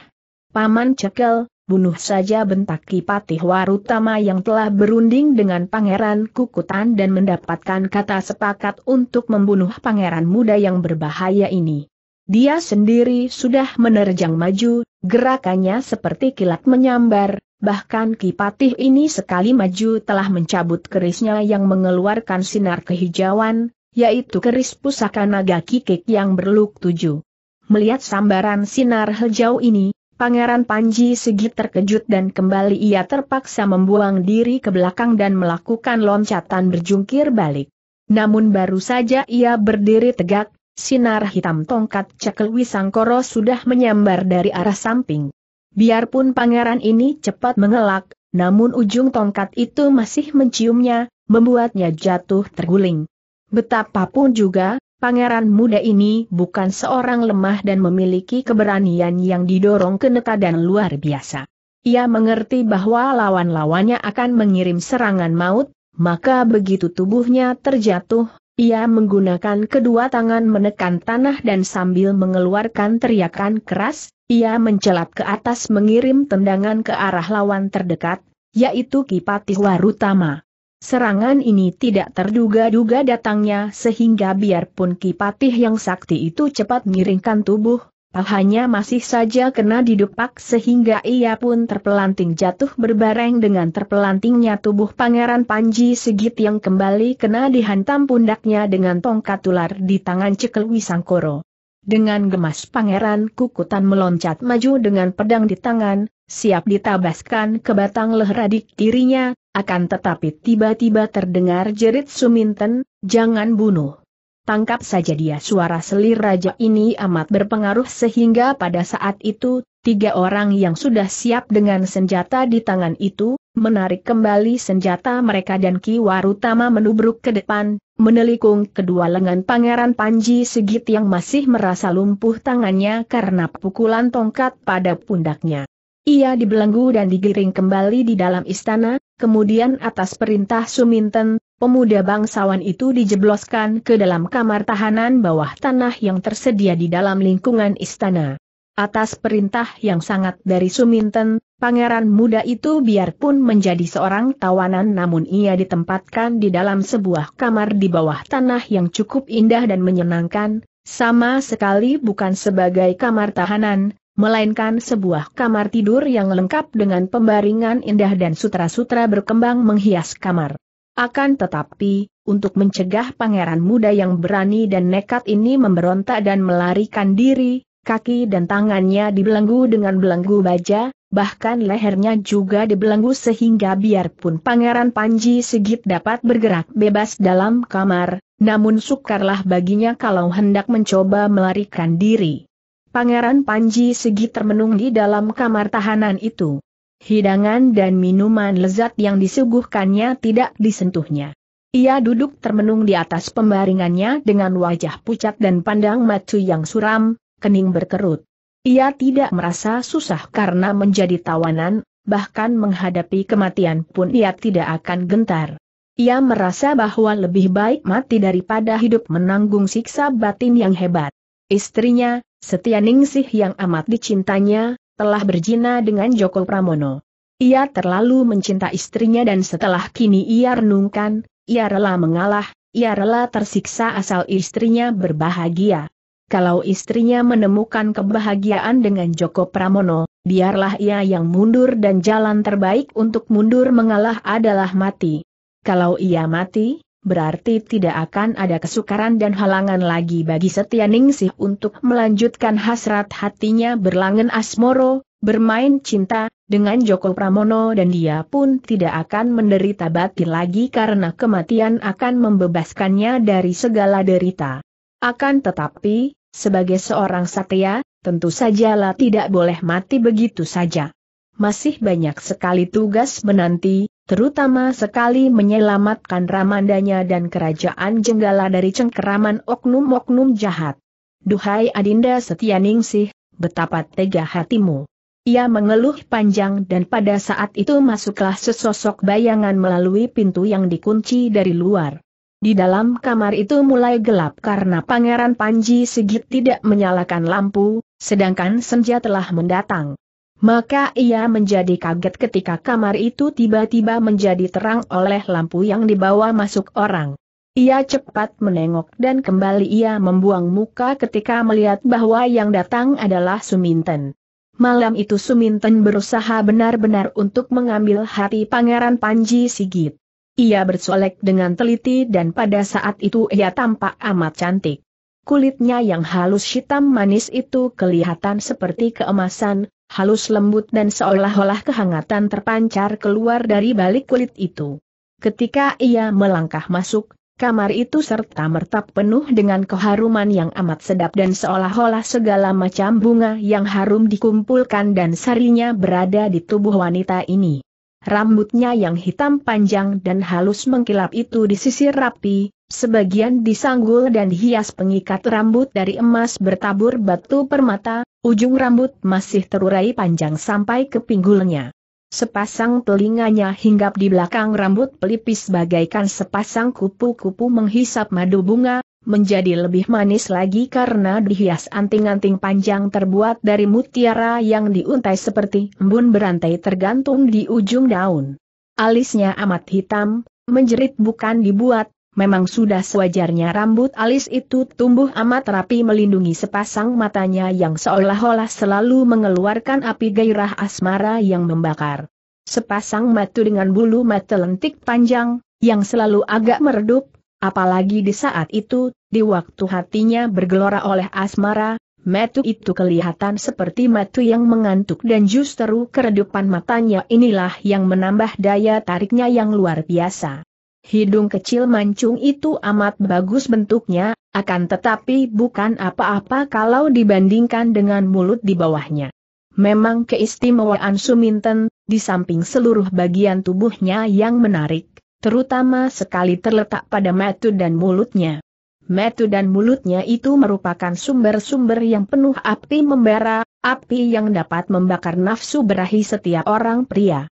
Speaker 1: Paman cekel, bunuh saja bentak Kipatih Warutama yang telah berunding dengan Pangeran Kukutan dan mendapatkan kata sepakat untuk membunuh pangeran muda yang berbahaya ini. Dia sendiri sudah menerjang maju, gerakannya seperti kilat menyambar, bahkan Kipatih ini sekali maju telah mencabut kerisnya yang mengeluarkan sinar kehijauan, yaitu keris pusaka naga kikik yang berluk tujuh. Melihat sambaran sinar hijau ini, Pangeran Panji segit terkejut dan kembali ia terpaksa membuang diri ke belakang dan melakukan loncatan berjungkir balik. Namun baru saja ia berdiri tegak, sinar hitam tongkat cekel Wisangkoro sudah menyambar dari arah samping. Biarpun pangeran ini cepat mengelak, namun ujung tongkat itu masih menciumnya, membuatnya jatuh terguling. Betapapun juga, pangeran muda ini bukan seorang lemah dan memiliki keberanian yang didorong ke dan luar biasa. Ia mengerti bahwa lawan-lawannya akan mengirim serangan maut, maka begitu tubuhnya terjatuh, ia menggunakan kedua tangan menekan tanah dan sambil mengeluarkan teriakan keras, ia mencelat ke atas mengirim tendangan ke arah lawan terdekat, yaitu Kipati Warutama. Serangan ini tidak terduga-duga datangnya sehingga biarpun Kipatih yang sakti itu cepat miringkan tubuh, pahanya masih saja kena didupak sehingga ia pun terpelanting jatuh berbareng dengan terpelantingnya tubuh Pangeran Panji segit yang kembali kena dihantam pundaknya dengan tongkat ular di tangan Cekel Wisangkoro. Dengan gemas Pangeran Kukutan meloncat maju dengan pedang di tangan, siap ditabaskan ke batang leher adik tirinya, akan tetapi tiba-tiba terdengar jerit Suminten, jangan bunuh. Tangkap saja dia suara selir raja ini amat berpengaruh sehingga pada saat itu, tiga orang yang sudah siap dengan senjata di tangan itu, menarik kembali senjata mereka dan Ki Kiwarutama menubruk ke depan, menelikung kedua lengan Pangeran Panji Segit yang masih merasa lumpuh tangannya karena pukulan tongkat pada pundaknya. Ia dibelenggu dan digiring kembali di dalam istana, kemudian atas perintah Suminten, pemuda bangsawan itu dijebloskan ke dalam kamar tahanan bawah tanah yang tersedia di dalam lingkungan istana. Atas perintah yang sangat dari Suminten, pangeran muda itu biarpun menjadi seorang tawanan namun ia ditempatkan di dalam sebuah kamar di bawah tanah yang cukup indah dan menyenangkan, sama sekali bukan sebagai kamar tahanan, melainkan sebuah kamar tidur yang lengkap dengan pembaringan indah dan sutra-sutra berkembang menghias kamar. Akan tetapi, untuk mencegah pangeran muda yang berani dan nekat ini memberontak dan melarikan diri, kaki dan tangannya dibelenggu dengan belenggu baja, bahkan lehernya juga dibelenggu sehingga biarpun Pangeran Panji Segit dapat bergerak bebas dalam kamar, namun sukarlah baginya kalau hendak mencoba melarikan diri. Pangeran Panji Segi termenung di dalam kamar tahanan itu. Hidangan dan minuman lezat yang disuguhkannya tidak disentuhnya. Ia duduk termenung di atas pembaringannya dengan wajah pucat dan pandang macu yang suram, kening berkerut. Ia tidak merasa susah karena menjadi tawanan, bahkan menghadapi kematian pun ia tidak akan gentar. Ia merasa bahwa lebih baik mati daripada hidup menanggung siksa batin yang hebat. Istrinya, Setia Ningsih yang amat dicintanya, telah berjina dengan Joko Pramono. Ia terlalu mencinta istrinya dan setelah kini ia renungkan, ia rela mengalah, ia rela tersiksa asal istrinya berbahagia. Kalau istrinya menemukan kebahagiaan dengan Joko Pramono, biarlah ia yang mundur dan jalan terbaik untuk mundur mengalah adalah mati. Kalau ia mati, berarti tidak akan ada kesukaran dan halangan lagi bagi Setia Ningsih untuk melanjutkan hasrat hatinya berlangen asmoro, bermain cinta, dengan Joko Pramono dan dia pun tidak akan menderita batin lagi karena kematian akan membebaskannya dari segala derita. Akan tetapi, sebagai seorang satya, tentu sajalah tidak boleh mati begitu saja. Masih banyak sekali tugas menanti, terutama sekali menyelamatkan Ramandanya dan kerajaan Jenggala dari cengkeraman oknum-oknum jahat. Duhai Adinda Setianingsih, betapa tega hatimu. Ia mengeluh panjang dan pada saat itu masuklah sesosok bayangan melalui pintu yang dikunci dari luar. Di dalam kamar itu mulai gelap karena Pangeran Panji Sigit tidak menyalakan lampu, sedangkan senja telah mendatang. Maka ia menjadi kaget ketika kamar itu tiba-tiba menjadi terang oleh lampu yang dibawa masuk orang. Ia cepat menengok dan kembali ia membuang muka ketika melihat bahwa yang datang adalah Suminten. Malam itu Suminten berusaha benar-benar untuk mengambil hati Pangeran Panji Sigit. Ia bersolek dengan teliti dan pada saat itu ia tampak amat cantik. Kulitnya yang halus hitam manis itu kelihatan seperti keemasan, halus lembut dan seolah-olah kehangatan terpancar keluar dari balik kulit itu. Ketika ia melangkah masuk, kamar itu serta merta penuh dengan keharuman yang amat sedap dan seolah-olah segala macam bunga yang harum dikumpulkan dan sarinya berada di tubuh wanita ini. Rambutnya yang hitam panjang dan halus mengkilap itu disisir rapi, sebagian disanggul dan hias pengikat rambut dari emas bertabur batu permata, ujung rambut masih terurai panjang sampai ke pinggulnya. Sepasang telinganya hinggap di belakang rambut pelipis bagaikan sepasang kupu-kupu menghisap madu bunga, menjadi lebih manis lagi karena dihias anting-anting panjang terbuat dari mutiara yang diuntai seperti embun berantai tergantung di ujung daun. Alisnya amat hitam, menjerit bukan dibuat, memang sudah sewajarnya rambut alis itu tumbuh amat rapi melindungi sepasang matanya yang seolah-olah selalu mengeluarkan api gairah asmara yang membakar. Sepasang mata dengan bulu mata lentik panjang, yang selalu agak meredup, Apalagi di saat itu, di waktu hatinya bergelora oleh asmara, metu itu kelihatan seperti metu yang mengantuk dan justru keredupan matanya inilah yang menambah daya tariknya yang luar biasa. Hidung kecil mancung itu amat bagus bentuknya, akan tetapi bukan apa-apa kalau dibandingkan dengan mulut di bawahnya. Memang keistimewaan Suminten, di samping seluruh bagian tubuhnya yang menarik, terutama sekali terletak pada metu dan mulutnya. Metu dan mulutnya itu merupakan sumber-sumber yang penuh api membara, api yang dapat membakar nafsu berahi setiap orang pria.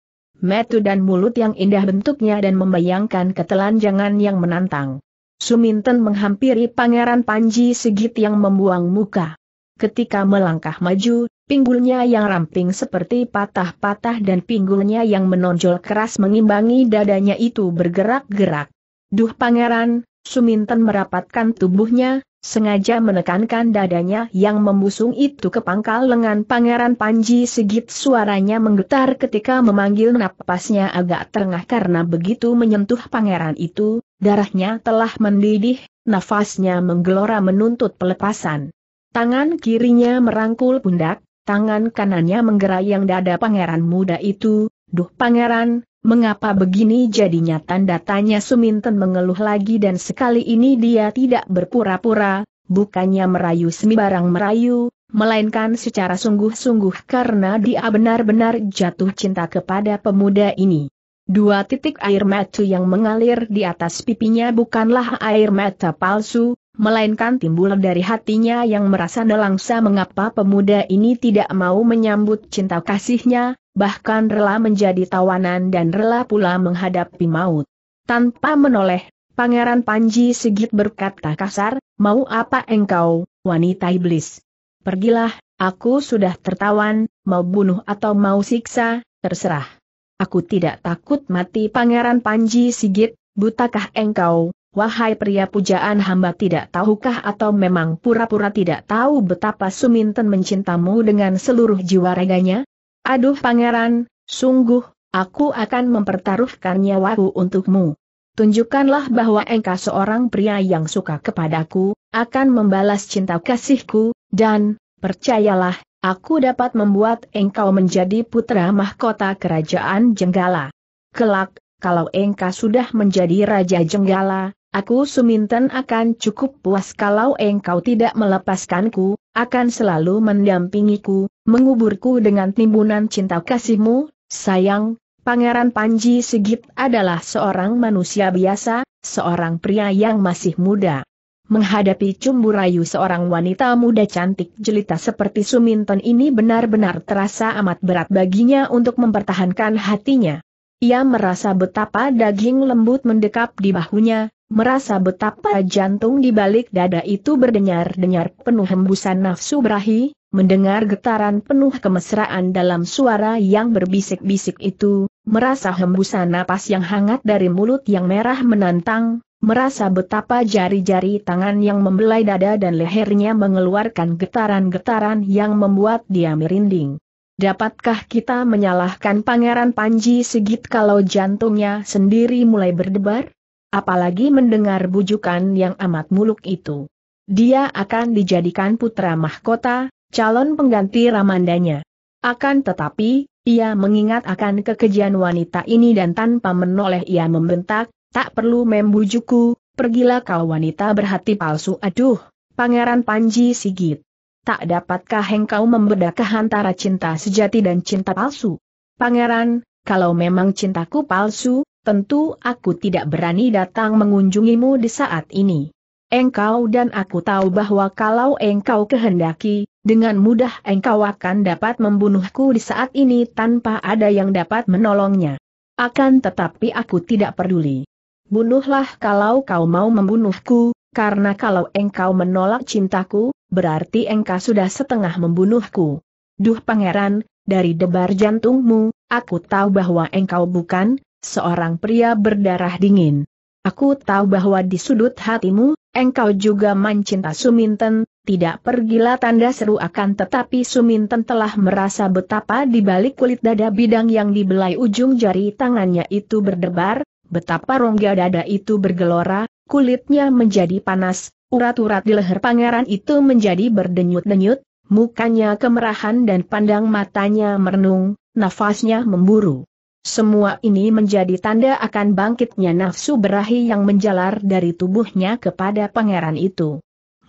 Speaker 1: Metu dan mulut yang indah bentuknya dan membayangkan ketelanjangan yang menantang. Suminten menghampiri Pangeran Panji Sigit yang membuang muka. Ketika melangkah maju, pinggulnya yang ramping seperti patah-patah dan pinggulnya yang menonjol keras mengimbangi dadanya itu bergerak-gerak. Duh pangeran, Suminten merapatkan tubuhnya, sengaja menekankan dadanya yang membusung itu ke pangkal lengan Pangeran Panji Sigit suaranya menggetar ketika memanggil napasnya agak terengah karena begitu menyentuh pangeran itu, darahnya telah mendidih, nafasnya menggelora menuntut pelepasan. Tangan kirinya merangkul pundak, Tangan kanannya menggerayang dada pangeran muda itu, Duh pangeran, mengapa begini jadinya tanda tanya Suminten mengeluh lagi dan sekali ini dia tidak berpura-pura, bukannya merayu sembarang merayu, melainkan secara sungguh-sungguh karena dia benar-benar jatuh cinta kepada pemuda ini. Dua titik air mata yang mengalir di atas pipinya bukanlah air mata palsu, melainkan timbul dari hatinya yang merasa nelangsa mengapa pemuda ini tidak mau menyambut cinta kasihnya, bahkan rela menjadi tawanan dan rela pula menghadapi maut. Tanpa menoleh, Pangeran Panji Sigit berkata kasar, mau apa engkau, wanita iblis? Pergilah, aku sudah tertawan, mau bunuh atau mau siksa, terserah. Aku tidak takut mati Pangeran Panji Sigit, butakah engkau, Wahai pria pujaan hamba tidak tahukah atau memang pura-pura tidak tahu betapa Suminten mencintamu dengan seluruh jiwa raganya? Aduh pangeran, sungguh, aku akan mempertaruhkan nyawaku untukmu. Tunjukkanlah bahwa engkau seorang pria yang suka kepadaku, akan membalas cinta kasihku, dan, percayalah, aku dapat membuat engkau menjadi putra mahkota kerajaan Jenggala. Kelak, kalau engkau sudah menjadi Raja Jenggala, Aku suminten akan cukup puas kalau engkau tidak melepaskanku, akan selalu mendampingiku, menguburku dengan timbunan cinta kasihmu, sayang, Pangeran Panji Sigit adalah seorang manusia biasa, seorang pria yang masih muda. Menghadapi cumbu rayu seorang wanita muda cantik jelita seperti Suminten ini benar-benar terasa amat berat baginya untuk mempertahankan hatinya. Ia merasa betapa daging lembut mendekap di bahunya, merasa betapa jantung di balik dada itu berdenyar-denyar penuh hembusan nafsu berahi, mendengar getaran penuh kemesraan dalam suara yang berbisik-bisik itu, merasa hembusan napas yang hangat dari mulut yang merah menantang, merasa betapa jari-jari tangan yang membelai dada dan lehernya mengeluarkan getaran-getaran yang membuat dia merinding. Dapatkah kita menyalahkan Pangeran Panji Sigit kalau jantungnya sendiri mulai berdebar? apalagi mendengar bujukan yang amat muluk itu. Dia akan dijadikan putra mahkota, calon pengganti Ramandanya. Akan tetapi, ia mengingat akan kekejian wanita ini dan tanpa menoleh ia membentak, tak perlu membujuku, pergilah kau wanita berhati palsu aduh, Pangeran Panji Sigit. Tak dapatkah engkau membedakan antara cinta sejati dan cinta palsu? Pangeran, kalau memang cintaku palsu, tentu aku tidak berani datang mengunjungimu di saat ini. Engkau dan aku tahu bahwa kalau engkau kehendaki, dengan mudah engkau akan dapat membunuhku di saat ini tanpa ada yang dapat menolongnya. Akan tetapi aku tidak peduli. Bunuhlah kalau kau mau membunuhku, karena kalau engkau menolak cintaku, berarti engkau sudah setengah membunuhku. Duh pangeran, dari debar jantungmu, aku tahu bahwa engkau bukan, seorang pria berdarah dingin. Aku tahu bahwa di sudut hatimu, engkau juga mencinta Suminten, tidak pergilah tanda seru akan tetapi Suminten telah merasa betapa di balik kulit dada bidang yang dibelai ujung jari tangannya itu berdebar, betapa rongga dada itu bergelora, kulitnya menjadi panas, urat-urat di leher pangeran itu menjadi berdenyut-denyut, mukanya kemerahan dan pandang matanya merenung, nafasnya memburu. Semua ini menjadi tanda akan bangkitnya nafsu berahi yang menjalar dari tubuhnya kepada pangeran itu.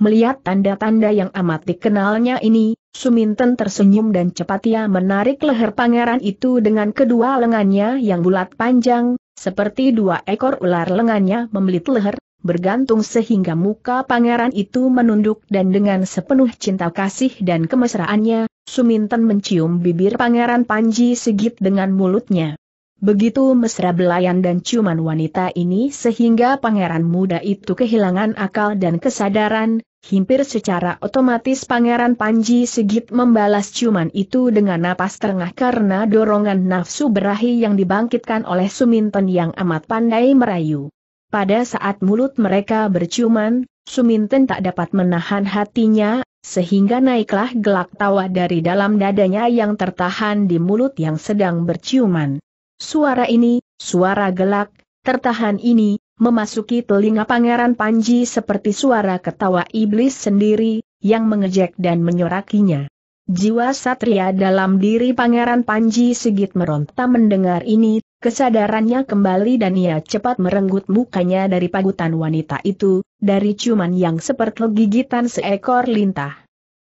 Speaker 1: Melihat tanda-tanda yang amat dikenalnya ini, Suminten tersenyum dan cepat ia menarik leher pangeran itu dengan kedua lengannya yang bulat panjang, seperti dua ekor ular lengannya membelit leher, bergantung sehingga muka pangeran itu menunduk dan dengan sepenuh cinta kasih dan kemesraannya, Suminten mencium bibir Pangeran Panji Sigit dengan mulutnya. Begitu mesra belayan dan cuman wanita ini sehingga pangeran muda itu kehilangan akal dan kesadaran, hampir secara otomatis pangeran Panji Sigit membalas cuman itu dengan napas terengah karena dorongan nafsu berahi yang dibangkitkan oleh Suminten yang amat pandai merayu. Pada saat mulut mereka berciuman, Suminten tak dapat menahan hatinya, sehingga naiklah gelak tawa dari dalam dadanya yang tertahan di mulut yang sedang berciuman. Suara ini, suara gelak, tertahan ini, memasuki telinga Pangeran Panji seperti suara ketawa iblis sendiri, yang mengejek dan menyorakinya. Jiwa satria dalam diri Pangeran Panji Sigit meronta mendengar ini, kesadarannya kembali dan ia cepat merenggut mukanya dari pagutan wanita itu, dari cuman yang seperti gigitan seekor lintah.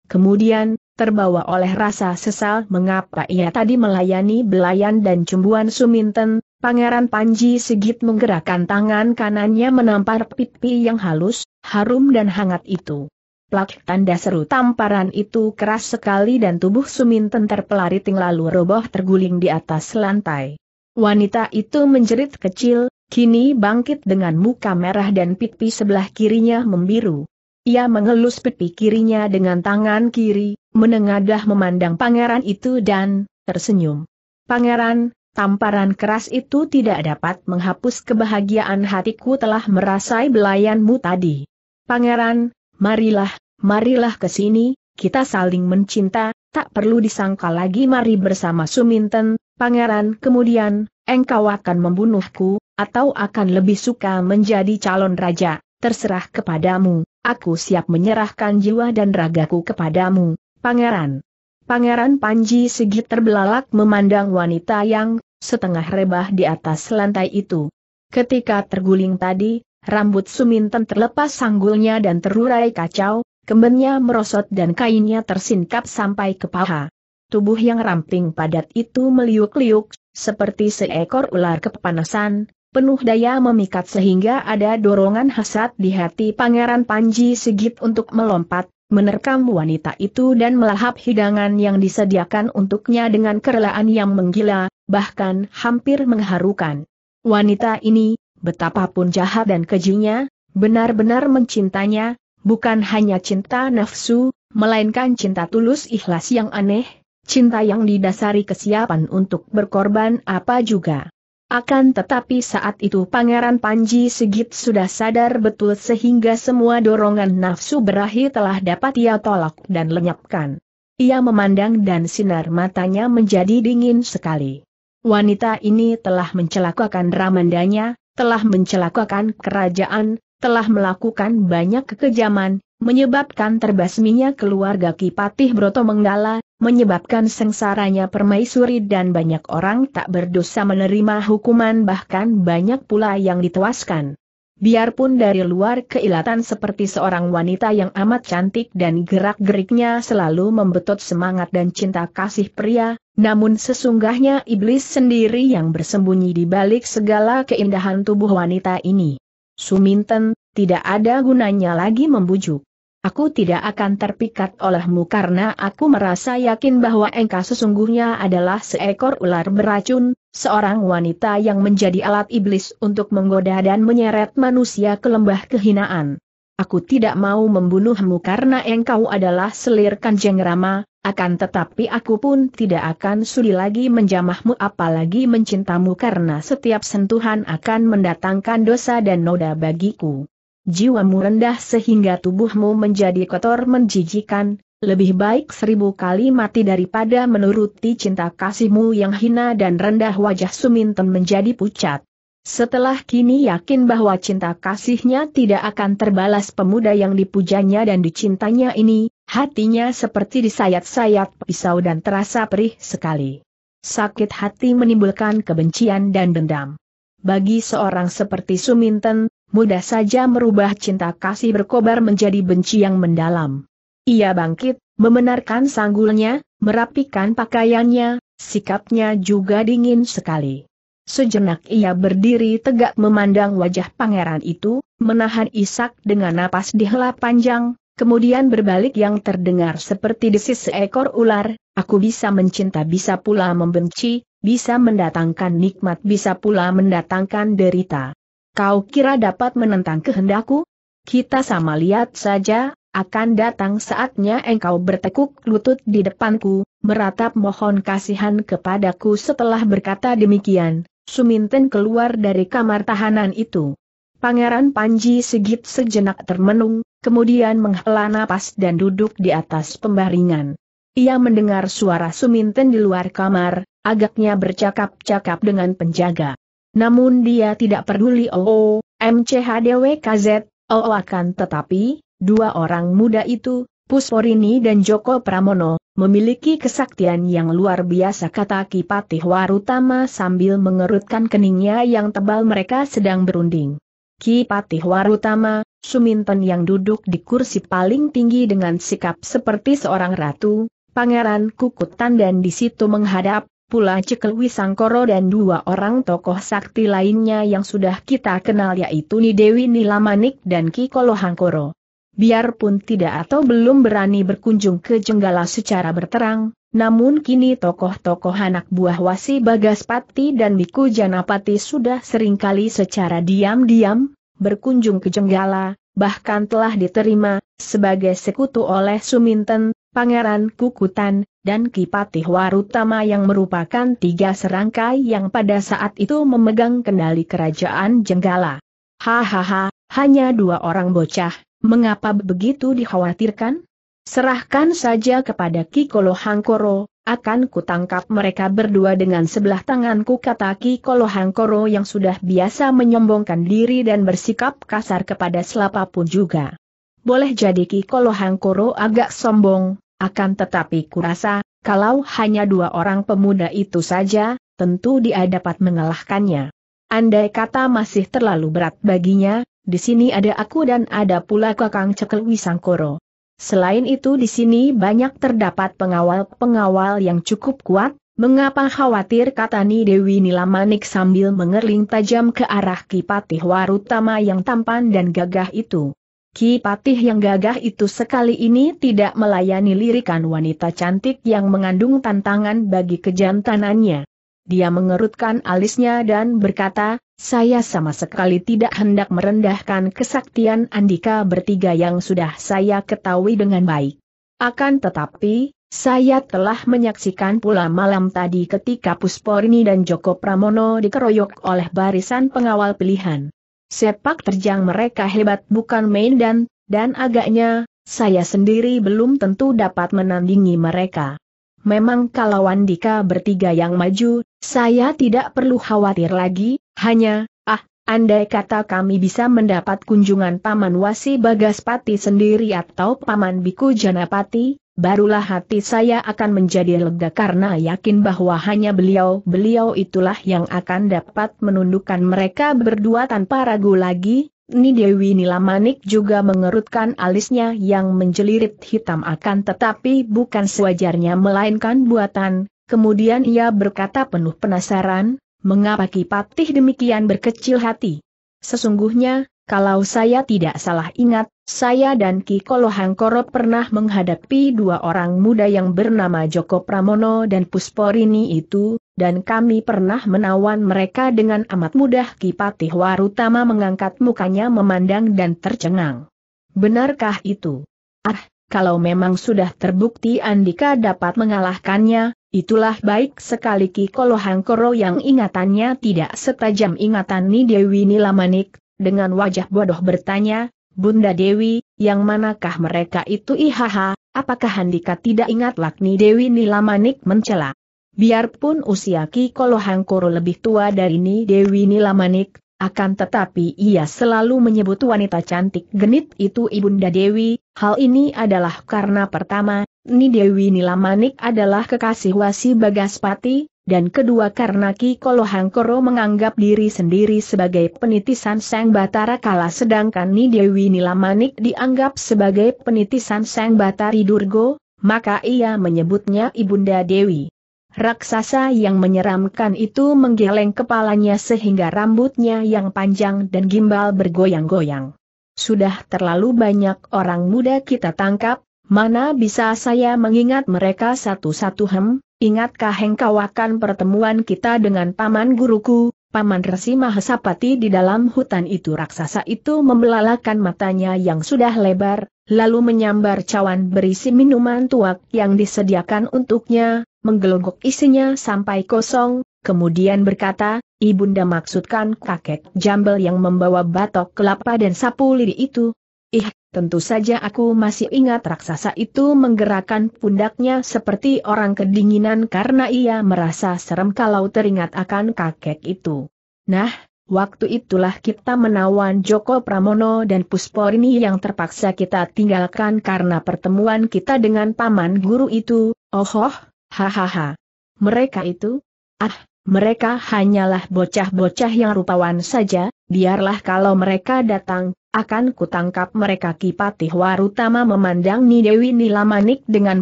Speaker 1: Kemudian, terbawa oleh rasa sesal mengapa ia tadi melayani belayan dan cumbuan Suminten, Pangeran Panji Sigit menggerakkan tangan kanannya menampar pipi yang halus, harum dan hangat itu. Plak tanda seru tamparan itu keras sekali dan tubuh Suminten terpelariting lalu roboh terguling di atas lantai. Wanita itu menjerit kecil, kini bangkit dengan muka merah dan pipi sebelah kirinya membiru. Ia mengelus pipi kirinya dengan tangan kiri, menengadah memandang pangeran itu dan tersenyum. Pangeran, tamparan keras itu tidak dapat menghapus kebahagiaan hatiku telah merasai belayanmu tadi. Pangeran, marilah, marilah ke sini, kita saling mencinta, tak perlu disangka lagi mari bersama Suminten, pangeran kemudian, engkau akan membunuhku, atau akan lebih suka menjadi calon raja terserah kepadamu, aku siap menyerahkan jiwa dan ragaku kepadamu, pangeran. Pangeran Panji Sigit terbelalak memandang wanita yang setengah rebah di atas lantai itu. Ketika terguling tadi, rambut Suminten terlepas sanggulnya dan terurai kacau, kembennya merosot dan kainnya tersingkap sampai ke paha. Tubuh yang ramping padat itu meliuk-liuk, seperti seekor ular kepanasan, penuh daya memikat sehingga ada dorongan hasad di hati Pangeran Panji Sigit untuk melompat, menerkam wanita itu dan melahap hidangan yang disediakan untuknya dengan kerelaan yang menggila, bahkan hampir mengharukan. Wanita ini, betapapun jahat dan kejinya, benar-benar mencintanya, bukan hanya cinta nafsu, melainkan cinta tulus ikhlas yang aneh, cinta yang didasari kesiapan untuk berkorban apa juga. Akan tetapi saat itu Pangeran Panji Sigit sudah sadar betul sehingga semua dorongan nafsu berahi telah dapat ia tolak dan lenyapkan. Ia memandang dan sinar matanya menjadi dingin sekali. Wanita ini telah mencelakakan Ramandanya, telah mencelakakan kerajaan, telah melakukan banyak kekejaman, menyebabkan terbasminya keluarga Kipatih Broto Menggala, menyebabkan sengsaranya permaisuri dan banyak orang tak berdosa menerima hukuman bahkan banyak pula yang ditewaskan. Biarpun dari luar keilatan seperti seorang wanita yang amat cantik dan gerak-geriknya selalu membetot semangat dan cinta kasih pria, namun sesungguhnya iblis sendiri yang bersembunyi di balik segala keindahan tubuh wanita ini. Suminten, tidak ada gunanya lagi membujuk. Aku tidak akan terpikat olehmu karena aku merasa yakin bahwa engkau sesungguhnya adalah seekor ular beracun, seorang wanita yang menjadi alat iblis untuk menggoda dan menyeret manusia ke lembah kehinaan. Aku tidak mau membunuhmu karena engkau adalah selir kanjeng rama, akan tetapi aku pun tidak akan sudi lagi menjamahmu apalagi mencintamu karena setiap sentuhan akan mendatangkan dosa dan noda bagiku jiwamu rendah sehingga tubuhmu menjadi kotor menjijikan, lebih baik seribu kali mati daripada menuruti cinta kasihmu yang hina dan rendah wajah Suminten menjadi pucat. Setelah kini yakin bahwa cinta kasihnya tidak akan terbalas pemuda yang dipujanya dan dicintanya ini, hatinya seperti disayat-sayat pisau dan terasa perih sekali. Sakit hati menimbulkan kebencian dan dendam. Bagi seorang seperti Suminten, mudah saja merubah cinta kasih berkobar menjadi benci yang mendalam. Ia bangkit, membenarkan sanggulnya, merapikan pakaiannya, sikapnya juga dingin sekali. Sejenak ia berdiri tegak memandang wajah pangeran itu, menahan isak dengan napas dihela panjang, kemudian berbalik yang terdengar seperti desis seekor ular, aku bisa mencinta bisa pula membenci, bisa mendatangkan nikmat bisa pula mendatangkan derita. Kau kira dapat menentang kehendakku? Kita sama lihat saja, akan datang saatnya engkau bertekuk lutut di depanku, meratap mohon kasihan kepadaku setelah berkata demikian, Suminten keluar dari kamar tahanan itu. Pangeran Panji segit sejenak termenung, kemudian menghela napas dan duduk di atas pembaringan. Ia mendengar suara Suminten di luar kamar, agaknya bercakap-cakap dengan penjaga. Namun dia tidak peduli OO, oh, MCHDWKZ, OO oh, akan tetapi, dua orang muda itu, Pusporini dan Joko Pramono, memiliki kesaktian yang luar biasa kata Kipatih Warutama sambil mengerutkan keningnya yang tebal mereka sedang berunding. Kipatih Warutama, Suminten yang duduk di kursi paling tinggi dengan sikap seperti seorang ratu, Pangeran Kukutan dan di situ menghadap, pula Cekel Wisangkoro dan dua orang tokoh sakti lainnya yang sudah kita kenal yaitu Nidewi, Nilamanik dan Ki Kolohangkoro. Biarpun tidak atau belum berani berkunjung ke Jenggala secara berterang, namun kini tokoh-tokoh anak buah Wasi Bagaspati dan Biku Janapati sudah seringkali secara diam-diam, berkunjung ke Jenggala, bahkan telah diterima, sebagai sekutu oleh Suminten, Pangeran Kukutan, dan Kipati Warutama yang merupakan tiga serangkai yang pada saat itu memegang kendali kerajaan Jenggala. Hahaha, hanya dua orang bocah, mengapa begitu dikhawatirkan? Serahkan saja kepada Kikolo Hangkoro, akan kutangkap mereka berdua dengan sebelah tanganku kata Kikolo Hangkoro yang sudah biasa menyombongkan diri dan bersikap kasar kepada selapapun juga. Boleh jadi Kikolo Hangkoro agak sombong, akan tetapi kurasa, kalau hanya dua orang pemuda itu saja, tentu dia dapat mengalahkannya. Andai kata masih terlalu berat baginya, di sini ada aku dan ada pula Kakang Cekel Wisangkoro. Selain itu di sini banyak terdapat pengawal-pengawal yang cukup kuat, Mengapa khawatir katani Dewi Nilamanik sambil mengerling tajam ke arah Kipatih Warutama yang tampan dan gagah itu. Ki Patih yang gagah itu sekali ini tidak melayani lirikan wanita cantik yang mengandung tantangan bagi kejantanannya. Dia mengerutkan alisnya dan berkata, saya sama sekali tidak hendak merendahkan kesaktian Andika bertiga yang sudah saya ketahui dengan baik. Akan tetapi, saya telah menyaksikan pula malam tadi ketika Pusporni dan Joko Pramono dikeroyok oleh barisan pengawal pilihan. Sepak terjang mereka hebat bukan main dan, dan agaknya, saya sendiri belum tentu dapat menandingi mereka. Memang kalau Andika bertiga yang maju, saya tidak perlu khawatir lagi, hanya, ah, andai kata kami bisa mendapat kunjungan Paman Wasi Bagaspati sendiri atau Paman Biku Janapati, barulah hati saya akan menjadi lega karena yakin bahwa hanya beliau-beliau itulah yang akan dapat menundukkan mereka berdua tanpa ragu lagi. Ni Dewi Nilamanik juga mengerutkan alisnya yang menjelirit hitam akan tetapi bukan sewajarnya melainkan buatan, kemudian ia berkata penuh penasaran, mengapa Kipatih demikian berkecil hati? Sesungguhnya, kalau saya tidak salah ingat, saya dan Ki Kolohangkoro pernah menghadapi dua orang muda yang bernama Joko Pramono dan Pusporini itu, dan kami pernah menawan mereka dengan amat mudah Ki Patih Warutama mengangkat mukanya memandang dan tercengang. Benarkah itu? Ah, kalau memang sudah terbukti Andika dapat mengalahkannya, itulah baik sekali Ki Kolohangkoro yang ingatannya tidak setajam ingatan Ni Dewi Nilamanik, dengan wajah bodoh bertanya, Bunda Dewi, yang manakah mereka itu ihaha, apakah Handika tidak ingat Lakni Dewi Nilamanik mencela? Biarpun usia Ki Kolohangkoro lebih tua dari ini, Dewi Nilamanik, akan tetapi ia selalu menyebut wanita cantik genit itu Ibunda Dewi, hal ini adalah karena pertama, Ni Dewi Nilamanik adalah kekasih Wasi Bagaspati, dan kedua karena Ki Kolohangkoro menganggap diri sendiri sebagai penitisan Sang Batara Kala sedangkan Ni Dewi Nilamanik dianggap sebagai penitisan Sang Batari Durgo, maka ia menyebutnya Ibunda Dewi. Raksasa yang menyeramkan itu menggeleng kepalanya sehingga rambutnya yang panjang dan gimbal bergoyang-goyang. Sudah terlalu banyak orang muda kita tangkap, Mana bisa saya mengingat mereka satu-satu hem, ingatkah engkau akan pertemuan kita dengan paman guruku, paman resi mahasapati di dalam hutan itu raksasa itu membelalakan matanya yang sudah lebar, lalu menyambar cawan berisi minuman tuak yang disediakan untuknya, menggelogok isinya sampai kosong, kemudian berkata, Ibunda maksudkan kakek jambel yang membawa batok kelapa dan sapu lidi itu, Ih, tentu saja aku masih ingat raksasa itu menggerakkan pundaknya seperti orang kedinginan karena ia merasa serem kalau teringat akan kakek itu. Nah, waktu itulah kita menawan Joko Pramono dan Pusporini yang terpaksa kita tinggalkan karena pertemuan kita dengan paman guru itu, ohoh, oh, hahaha. Mereka itu? Ah, mereka hanyalah bocah-bocah yang rupawan saja, biarlah kalau mereka datang, akan kutangkap mereka Kipatih Warutama memandang Nidewi Nilamanik dengan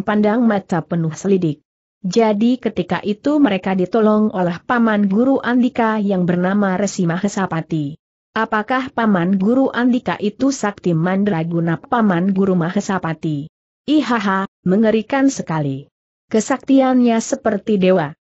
Speaker 1: pandang mata penuh selidik. Jadi ketika itu mereka ditolong oleh Paman Guru Andika yang bernama Resi Mahesapati. Apakah Paman Guru Andika itu sakti mandraguna Paman Guru Mahesapati? Ihaha, mengerikan sekali. Kesaktiannya seperti dewa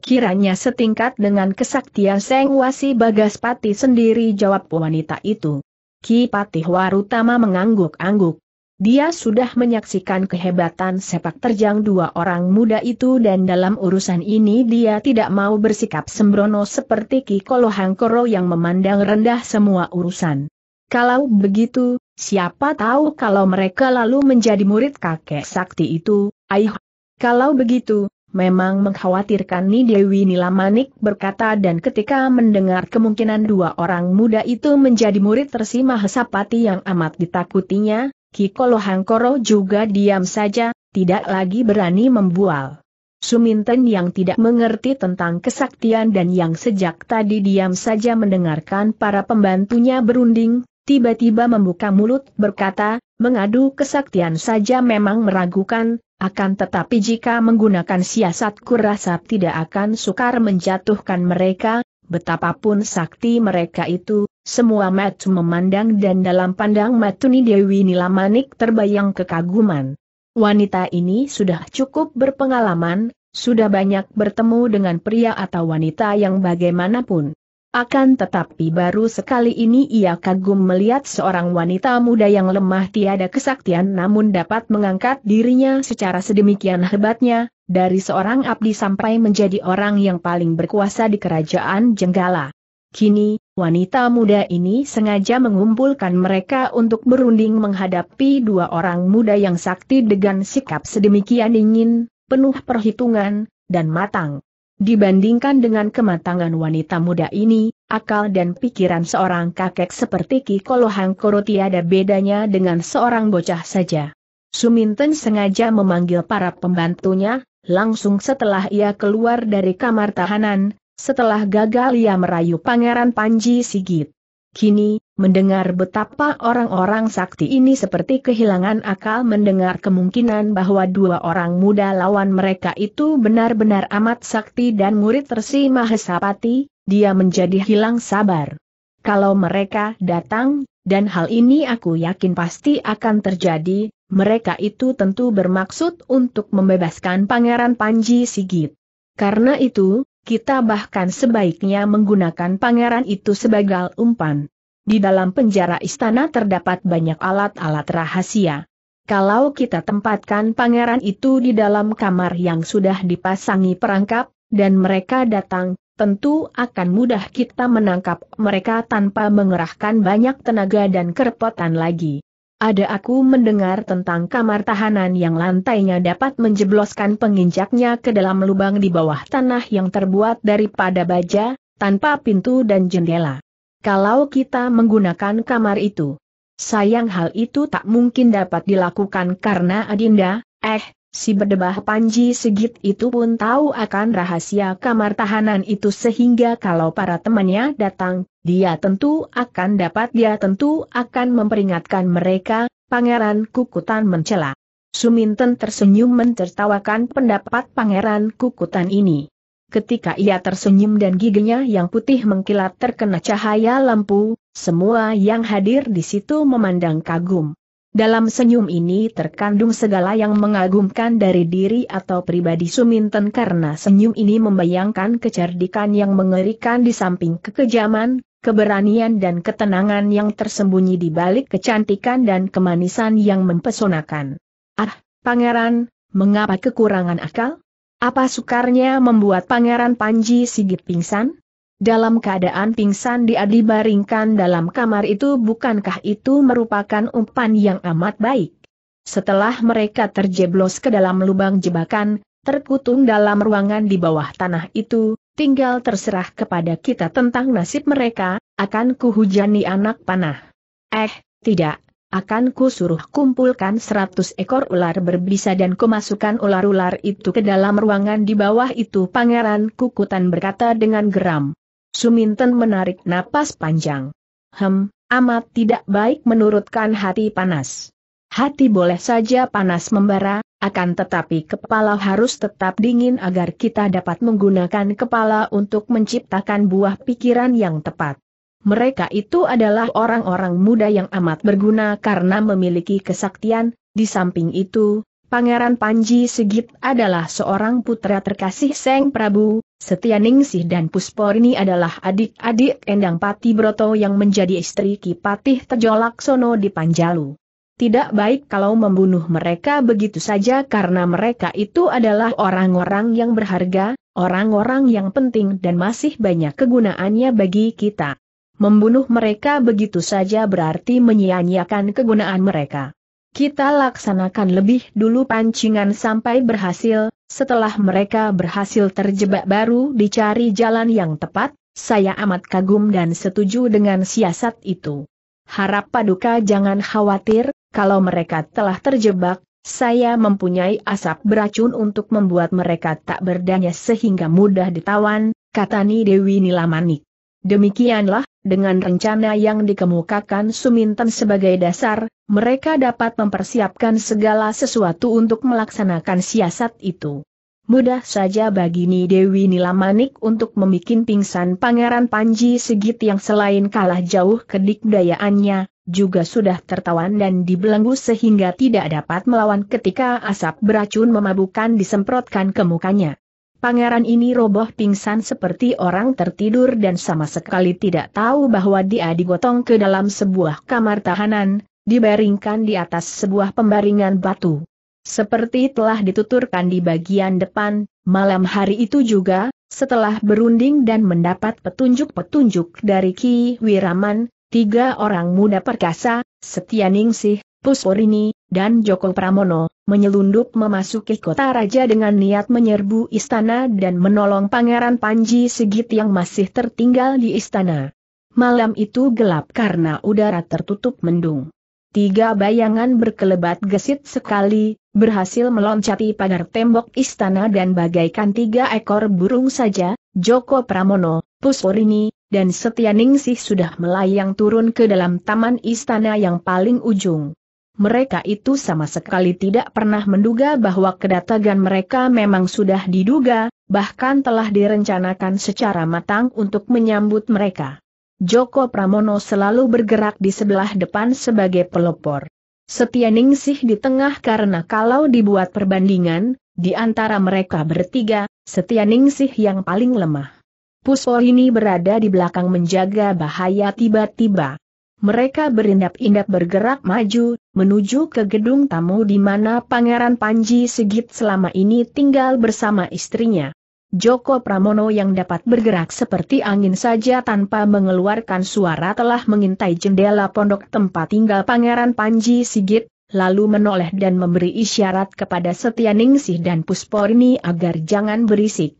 Speaker 1: kiranya setingkat dengan kesaktian Seng Wasi Bagaspati sendiri jawab wanita itu. Ki Patih Warutama mengangguk-angguk. Dia sudah menyaksikan kehebatan sepak terjang dua orang muda itu dan dalam urusan ini dia tidak mau bersikap sembrono seperti Ki Kolohangkoro yang memandang rendah semua urusan. Kalau begitu, siapa tahu kalau mereka lalu menjadi murid kakek sakti itu, aih. Kalau begitu, Memang mengkhawatirkan Ni Dewi Nilamanik berkata dan ketika mendengar kemungkinan dua orang muda itu menjadi murid tersima Hesapati yang amat ditakutinya, Kikolo Hangkoro juga diam saja, tidak lagi berani membual. Suminten yang tidak mengerti tentang kesaktian dan yang sejak tadi diam saja mendengarkan para pembantunya berunding, tiba-tiba membuka mulut berkata, Mengadu kesaktian saja memang meragukan, akan tetapi jika menggunakan siasat kurasa tidak akan sukar menjatuhkan mereka, betapapun sakti mereka itu, semua mata memandang dan dalam pandang Matuni Dewi Nilamanik terbayang kekaguman. Wanita ini sudah cukup berpengalaman, sudah banyak bertemu dengan pria atau wanita yang bagaimanapun. Akan tetapi baru sekali ini ia kagum melihat seorang wanita muda yang lemah tiada kesaktian namun dapat mengangkat dirinya secara sedemikian hebatnya, dari seorang abdi sampai menjadi orang yang paling berkuasa di kerajaan Jenggala. Kini, wanita muda ini sengaja mengumpulkan mereka untuk berunding menghadapi dua orang muda yang sakti dengan sikap sedemikian dingin, penuh perhitungan, dan matang. Dibandingkan dengan kematangan wanita muda ini, akal dan pikiran seorang kakek seperti Ki Kolohang Koro tiada bedanya dengan seorang bocah saja. Suminten sengaja memanggil para pembantunya, langsung setelah ia keluar dari kamar tahanan, setelah gagal ia merayu Pangeran Panji Sigit. Kini, mendengar betapa orang-orang sakti ini seperti kehilangan akal mendengar kemungkinan bahwa dua orang muda lawan mereka itu benar-benar amat sakti dan murid Resi Mahesapati, dia menjadi hilang sabar. Kalau mereka datang, dan hal ini aku yakin pasti akan terjadi, mereka itu tentu bermaksud untuk membebaskan Pangeran Panji Sigit. Karena itu, kita bahkan sebaiknya menggunakan pangeran itu sebagai umpan. Di dalam penjara istana terdapat banyak alat-alat rahasia. Kalau kita tempatkan pangeran itu di dalam kamar yang sudah dipasangi perangkap, dan mereka datang, tentu akan mudah kita menangkap mereka tanpa mengerahkan banyak tenaga dan kerepotan lagi. Ada aku mendengar tentang kamar tahanan yang lantainya dapat menjebloskan penginjaknya ke dalam lubang di bawah tanah yang terbuat daripada baja, tanpa pintu dan jendela. Kalau kita menggunakan kamar itu, sayang hal itu tak mungkin dapat dilakukan karena Adinda, eh, si berdebah Panji segit itu pun tahu akan rahasia kamar tahanan itu sehingga kalau para temannya datang, dia tentu akan dapat dia tentu akan memperingatkan mereka, Pangeran Kukutan mencela. Suminten tersenyum mentertawakan pendapat Pangeran Kukutan ini. Ketika ia tersenyum dan giginya yang putih mengkilat terkena cahaya lampu, semua yang hadir di situ memandang kagum. Dalam senyum ini terkandung segala yang mengagumkan dari diri atau pribadi Suminten karena senyum ini membayangkan kecerdikan yang mengerikan di samping kekejaman, keberanian dan ketenangan yang tersembunyi di balik kecantikan dan kemanisan yang mempesonakan. Ah, pangeran, mengapa kekurangan akal? Apa sukarnya membuat pangeran Panji Sigit pingsan? Dalam keadaan pingsan dia dibaringkan dalam kamar itu bukankah itu merupakan umpan yang amat baik? Setelah mereka terjeblos ke dalam lubang jebakan, terkutung dalam ruangan di bawah tanah itu, tinggal terserah kepada kita tentang nasib mereka, akan kuhujani anak panah. Eh, tidak, akan kusuruh kumpulkan seratus ekor ular berbisa dan kumasukkan ular-ular itu ke dalam ruangan di bawah itu Pangeran Kukutan berkata dengan geram. Suminten menarik napas panjang. Hem, amat tidak baik menurutkan hati panas. Hati boleh saja panas membara, akan tetapi kepala harus tetap dingin agar kita dapat menggunakan kepala untuk menciptakan buah pikiran yang tepat. Mereka itu adalah orang-orang muda yang amat berguna karena memiliki kesaktian, di samping itu, Pangeran Panji Sigit adalah seorang putra terkasih Seng Prabu, Setia Ningsih dan Pusporini adalah adik-adik Endang Pati Broto yang menjadi istri Kipatih Tejolaksono di Panjalu tidak baik kalau membunuh mereka begitu saja karena mereka itu adalah orang-orang yang berharga, orang-orang yang penting dan masih banyak kegunaannya bagi kita. Membunuh mereka begitu saja berarti menyia-nyiakan kegunaan mereka. Kita laksanakan lebih dulu pancingan sampai berhasil, setelah mereka berhasil terjebak baru dicari jalan yang tepat, saya amat kagum dan setuju dengan siasat itu. Harap Paduka jangan khawatir, kalau mereka telah terjebak, saya mempunyai asap beracun untuk membuat mereka tak berdaya sehingga mudah ditawan, kata Ni Dewi Nilamanik. Demikianlah, dengan rencana yang dikemukakan Suminten sebagai dasar, mereka dapat mempersiapkan segala sesuatu untuk melaksanakan siasat itu. Mudah saja bagi Ni Dewi Nilamanik untuk membuat pingsan Pangeran Panji Segit yang selain kalah jauh kedikdayaannya, juga sudah tertawan dan dibelenggu sehingga tidak dapat melawan ketika asap beracun memabukkan disemprotkan ke mukanya. Pangeran ini roboh pingsan seperti orang tertidur dan sama sekali tidak tahu bahwa dia digotong ke dalam sebuah kamar tahanan, dibaringkan di atas sebuah pembaringan batu. Seperti telah dituturkan di bagian depan, malam hari itu juga, setelah berunding dan mendapat petunjuk-petunjuk dari Ki Wiraman, Tiga orang muda perkasa, Setia Ningsih, Pusporini, dan Joko Pramono, menyelundup memasuki kota raja dengan niat menyerbu istana dan menolong Pangeran Panji Segit yang masih tertinggal di istana. Malam itu gelap karena udara tertutup mendung. Tiga bayangan berkelebat gesit sekali, berhasil meloncati pagar tembok istana dan bagaikan tiga ekor burung saja, Joko Pramono, Pusporini, dan Setia Ningsih sudah melayang turun ke dalam taman istana yang paling ujung. Mereka itu sama sekali tidak pernah menduga bahwa kedatangan mereka memang sudah diduga, bahkan telah direncanakan secara matang untuk menyambut mereka. Joko Pramono selalu bergerak di sebelah depan sebagai pelopor. Setia Ningsih di tengah karena kalau dibuat perbandingan, di antara mereka bertiga, Setia Ningsih yang paling lemah. Puspo ini berada di belakang menjaga bahaya tiba-tiba. Mereka berindap-indap bergerak maju, menuju ke gedung tamu di mana Pangeran Panji Sigit selama ini tinggal bersama istrinya. Joko Pramono yang dapat bergerak seperti angin saja tanpa mengeluarkan suara telah mengintai jendela pondok tempat tinggal Pangeran Panji Sigit, lalu menoleh dan memberi isyarat kepada Setia Ningsih dan Pusporni agar jangan berisik.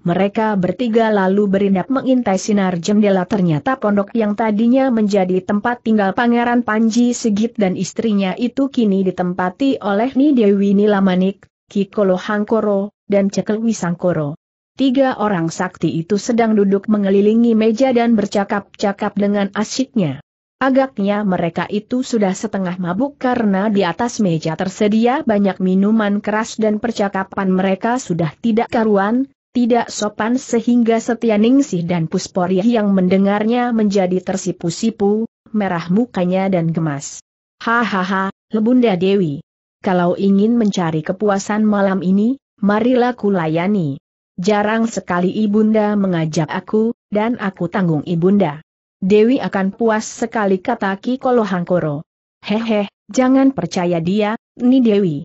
Speaker 1: Mereka bertiga lalu berindap mengintai sinar jendela ternyata pondok yang tadinya menjadi tempat tinggal Pangeran Panji Segit dan istrinya itu kini ditempati oleh Nidewi Nilamanik, Kikolo Hangkoro, dan Cekel Wisangkoro. Tiga orang sakti itu sedang duduk mengelilingi meja dan bercakap-cakap dengan asyiknya. Agaknya mereka itu sudah setengah mabuk karena di atas meja tersedia banyak minuman keras dan percakapan mereka sudah tidak karuan, tidak sopan sehingga Setia Ningsih dan Puspori yang mendengarnya menjadi tersipu-sipu, merah mukanya dan gemas. Hahaha, Lebunda Dewi. Kalau ingin mencari kepuasan malam ini, marilah kulayani. Jarang sekali Ibunda mengajak aku, dan aku tanggung Ibunda. Dewi akan puas sekali kata Kikolo Kolohangkoro. Hehe, jangan percaya dia, ini Dewi.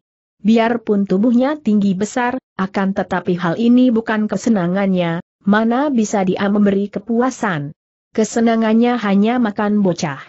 Speaker 1: Biarpun tubuhnya tinggi besar, akan tetapi hal ini bukan kesenangannya, mana bisa dia memberi kepuasan. Kesenangannya hanya makan bocah.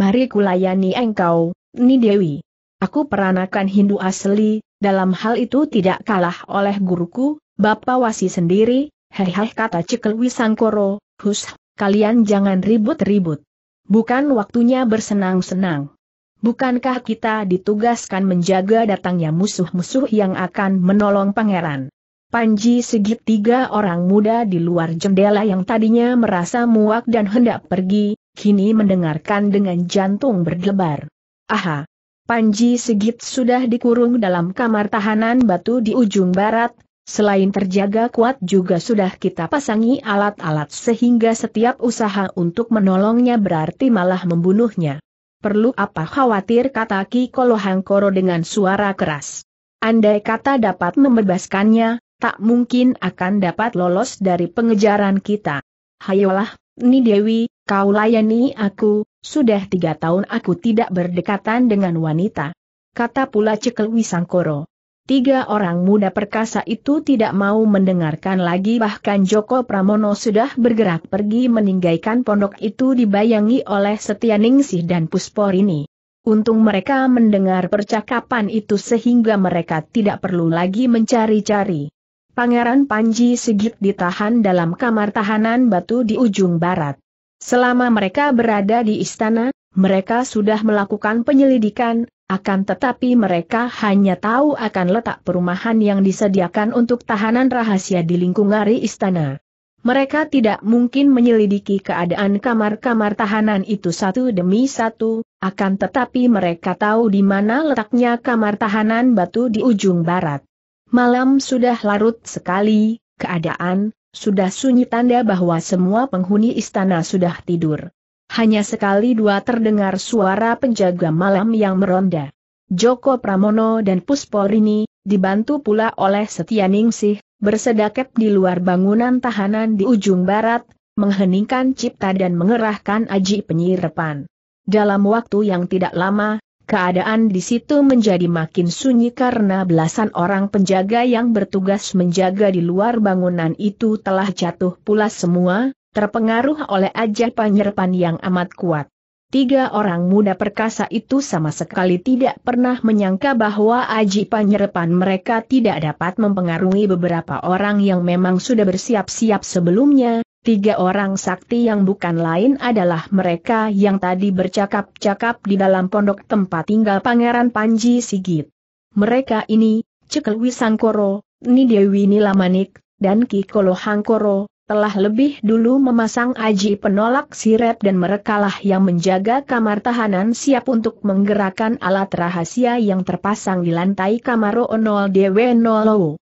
Speaker 1: Mari kulayani engkau, Ni Dewi. Aku peranakan Hindu asli, dalam hal itu tidak kalah oleh guruku, Bapak Wasi sendiri, heheh kata Cikelwi Wisangkoro, hus, kalian jangan ribut-ribut. Bukan waktunya bersenang-senang. Bukankah kita ditugaskan menjaga datangnya musuh-musuh yang akan menolong pangeran? Panji segitiga orang muda di luar jendela yang tadinya merasa muak dan hendak pergi, kini mendengarkan dengan jantung berdebar. Aha! Panji segit sudah dikurung dalam kamar tahanan batu di ujung barat, Selain terjaga kuat juga sudah kita pasangi alat-alat sehingga setiap usaha untuk menolongnya berarti malah membunuhnya perlu apa khawatir kata Ki Kolohangkoro dengan suara keras. Andai kata dapat membebaskannya, tak mungkin akan dapat lolos dari pengejaran kita. Hayolah, Ni Dewi, kau layani aku, sudah tiga tahun aku tidak berdekatan dengan wanita. Kata pula Cekel Wisangkoro. Tiga orang muda perkasa itu tidak mau mendengarkan lagi bahkan Joko Pramono sudah bergerak pergi meninggalkan pondok itu dibayangi oleh Ningsih dan ini. Untung mereka mendengar percakapan itu sehingga mereka tidak perlu lagi mencari-cari. Pangeran Panji Sigit ditahan dalam kamar tahanan batu di ujung barat. Selama mereka berada di istana, mereka sudah melakukan penyelidikan, akan tetapi mereka hanya tahu akan letak perumahan yang disediakan untuk tahanan rahasia di lingkungan istana. Mereka tidak mungkin menyelidiki keadaan kamar-kamar tahanan itu satu demi satu, akan tetapi mereka tahu di mana letaknya kamar tahanan batu di ujung barat. Malam sudah larut sekali, keadaan sudah sunyi tanda bahwa semua penghuni istana sudah tidur. Hanya sekali dua terdengar suara penjaga malam yang meronda. Joko Pramono dan Pusporini, dibantu pula oleh Ningsih, bersedakep di luar bangunan tahanan di ujung barat, mengheningkan cipta dan mengerahkan aji penyirepan. Dalam waktu yang tidak lama, keadaan di situ menjadi makin sunyi karena belasan orang penjaga yang bertugas menjaga di luar bangunan itu telah jatuh pula semua, terpengaruh oleh ajar penyerpan yang amat kuat. Tiga orang muda perkasa itu sama sekali tidak pernah menyangka bahwa aji penyerpan mereka tidak dapat mempengaruhi beberapa orang yang memang sudah bersiap-siap sebelumnya, tiga orang sakti yang bukan lain adalah mereka yang tadi bercakap-cakap di dalam pondok tempat tinggal Pangeran Panji Sigit. Mereka ini, Cekel Wisangkoro, Nidewi Nilamanik, dan Kikolo Hangkoro, telah lebih dulu memasang aji penolak sirep dan merekalah yang menjaga kamar tahanan siap untuk menggerakkan alat rahasia yang terpasang di lantai kamar 0 DW 0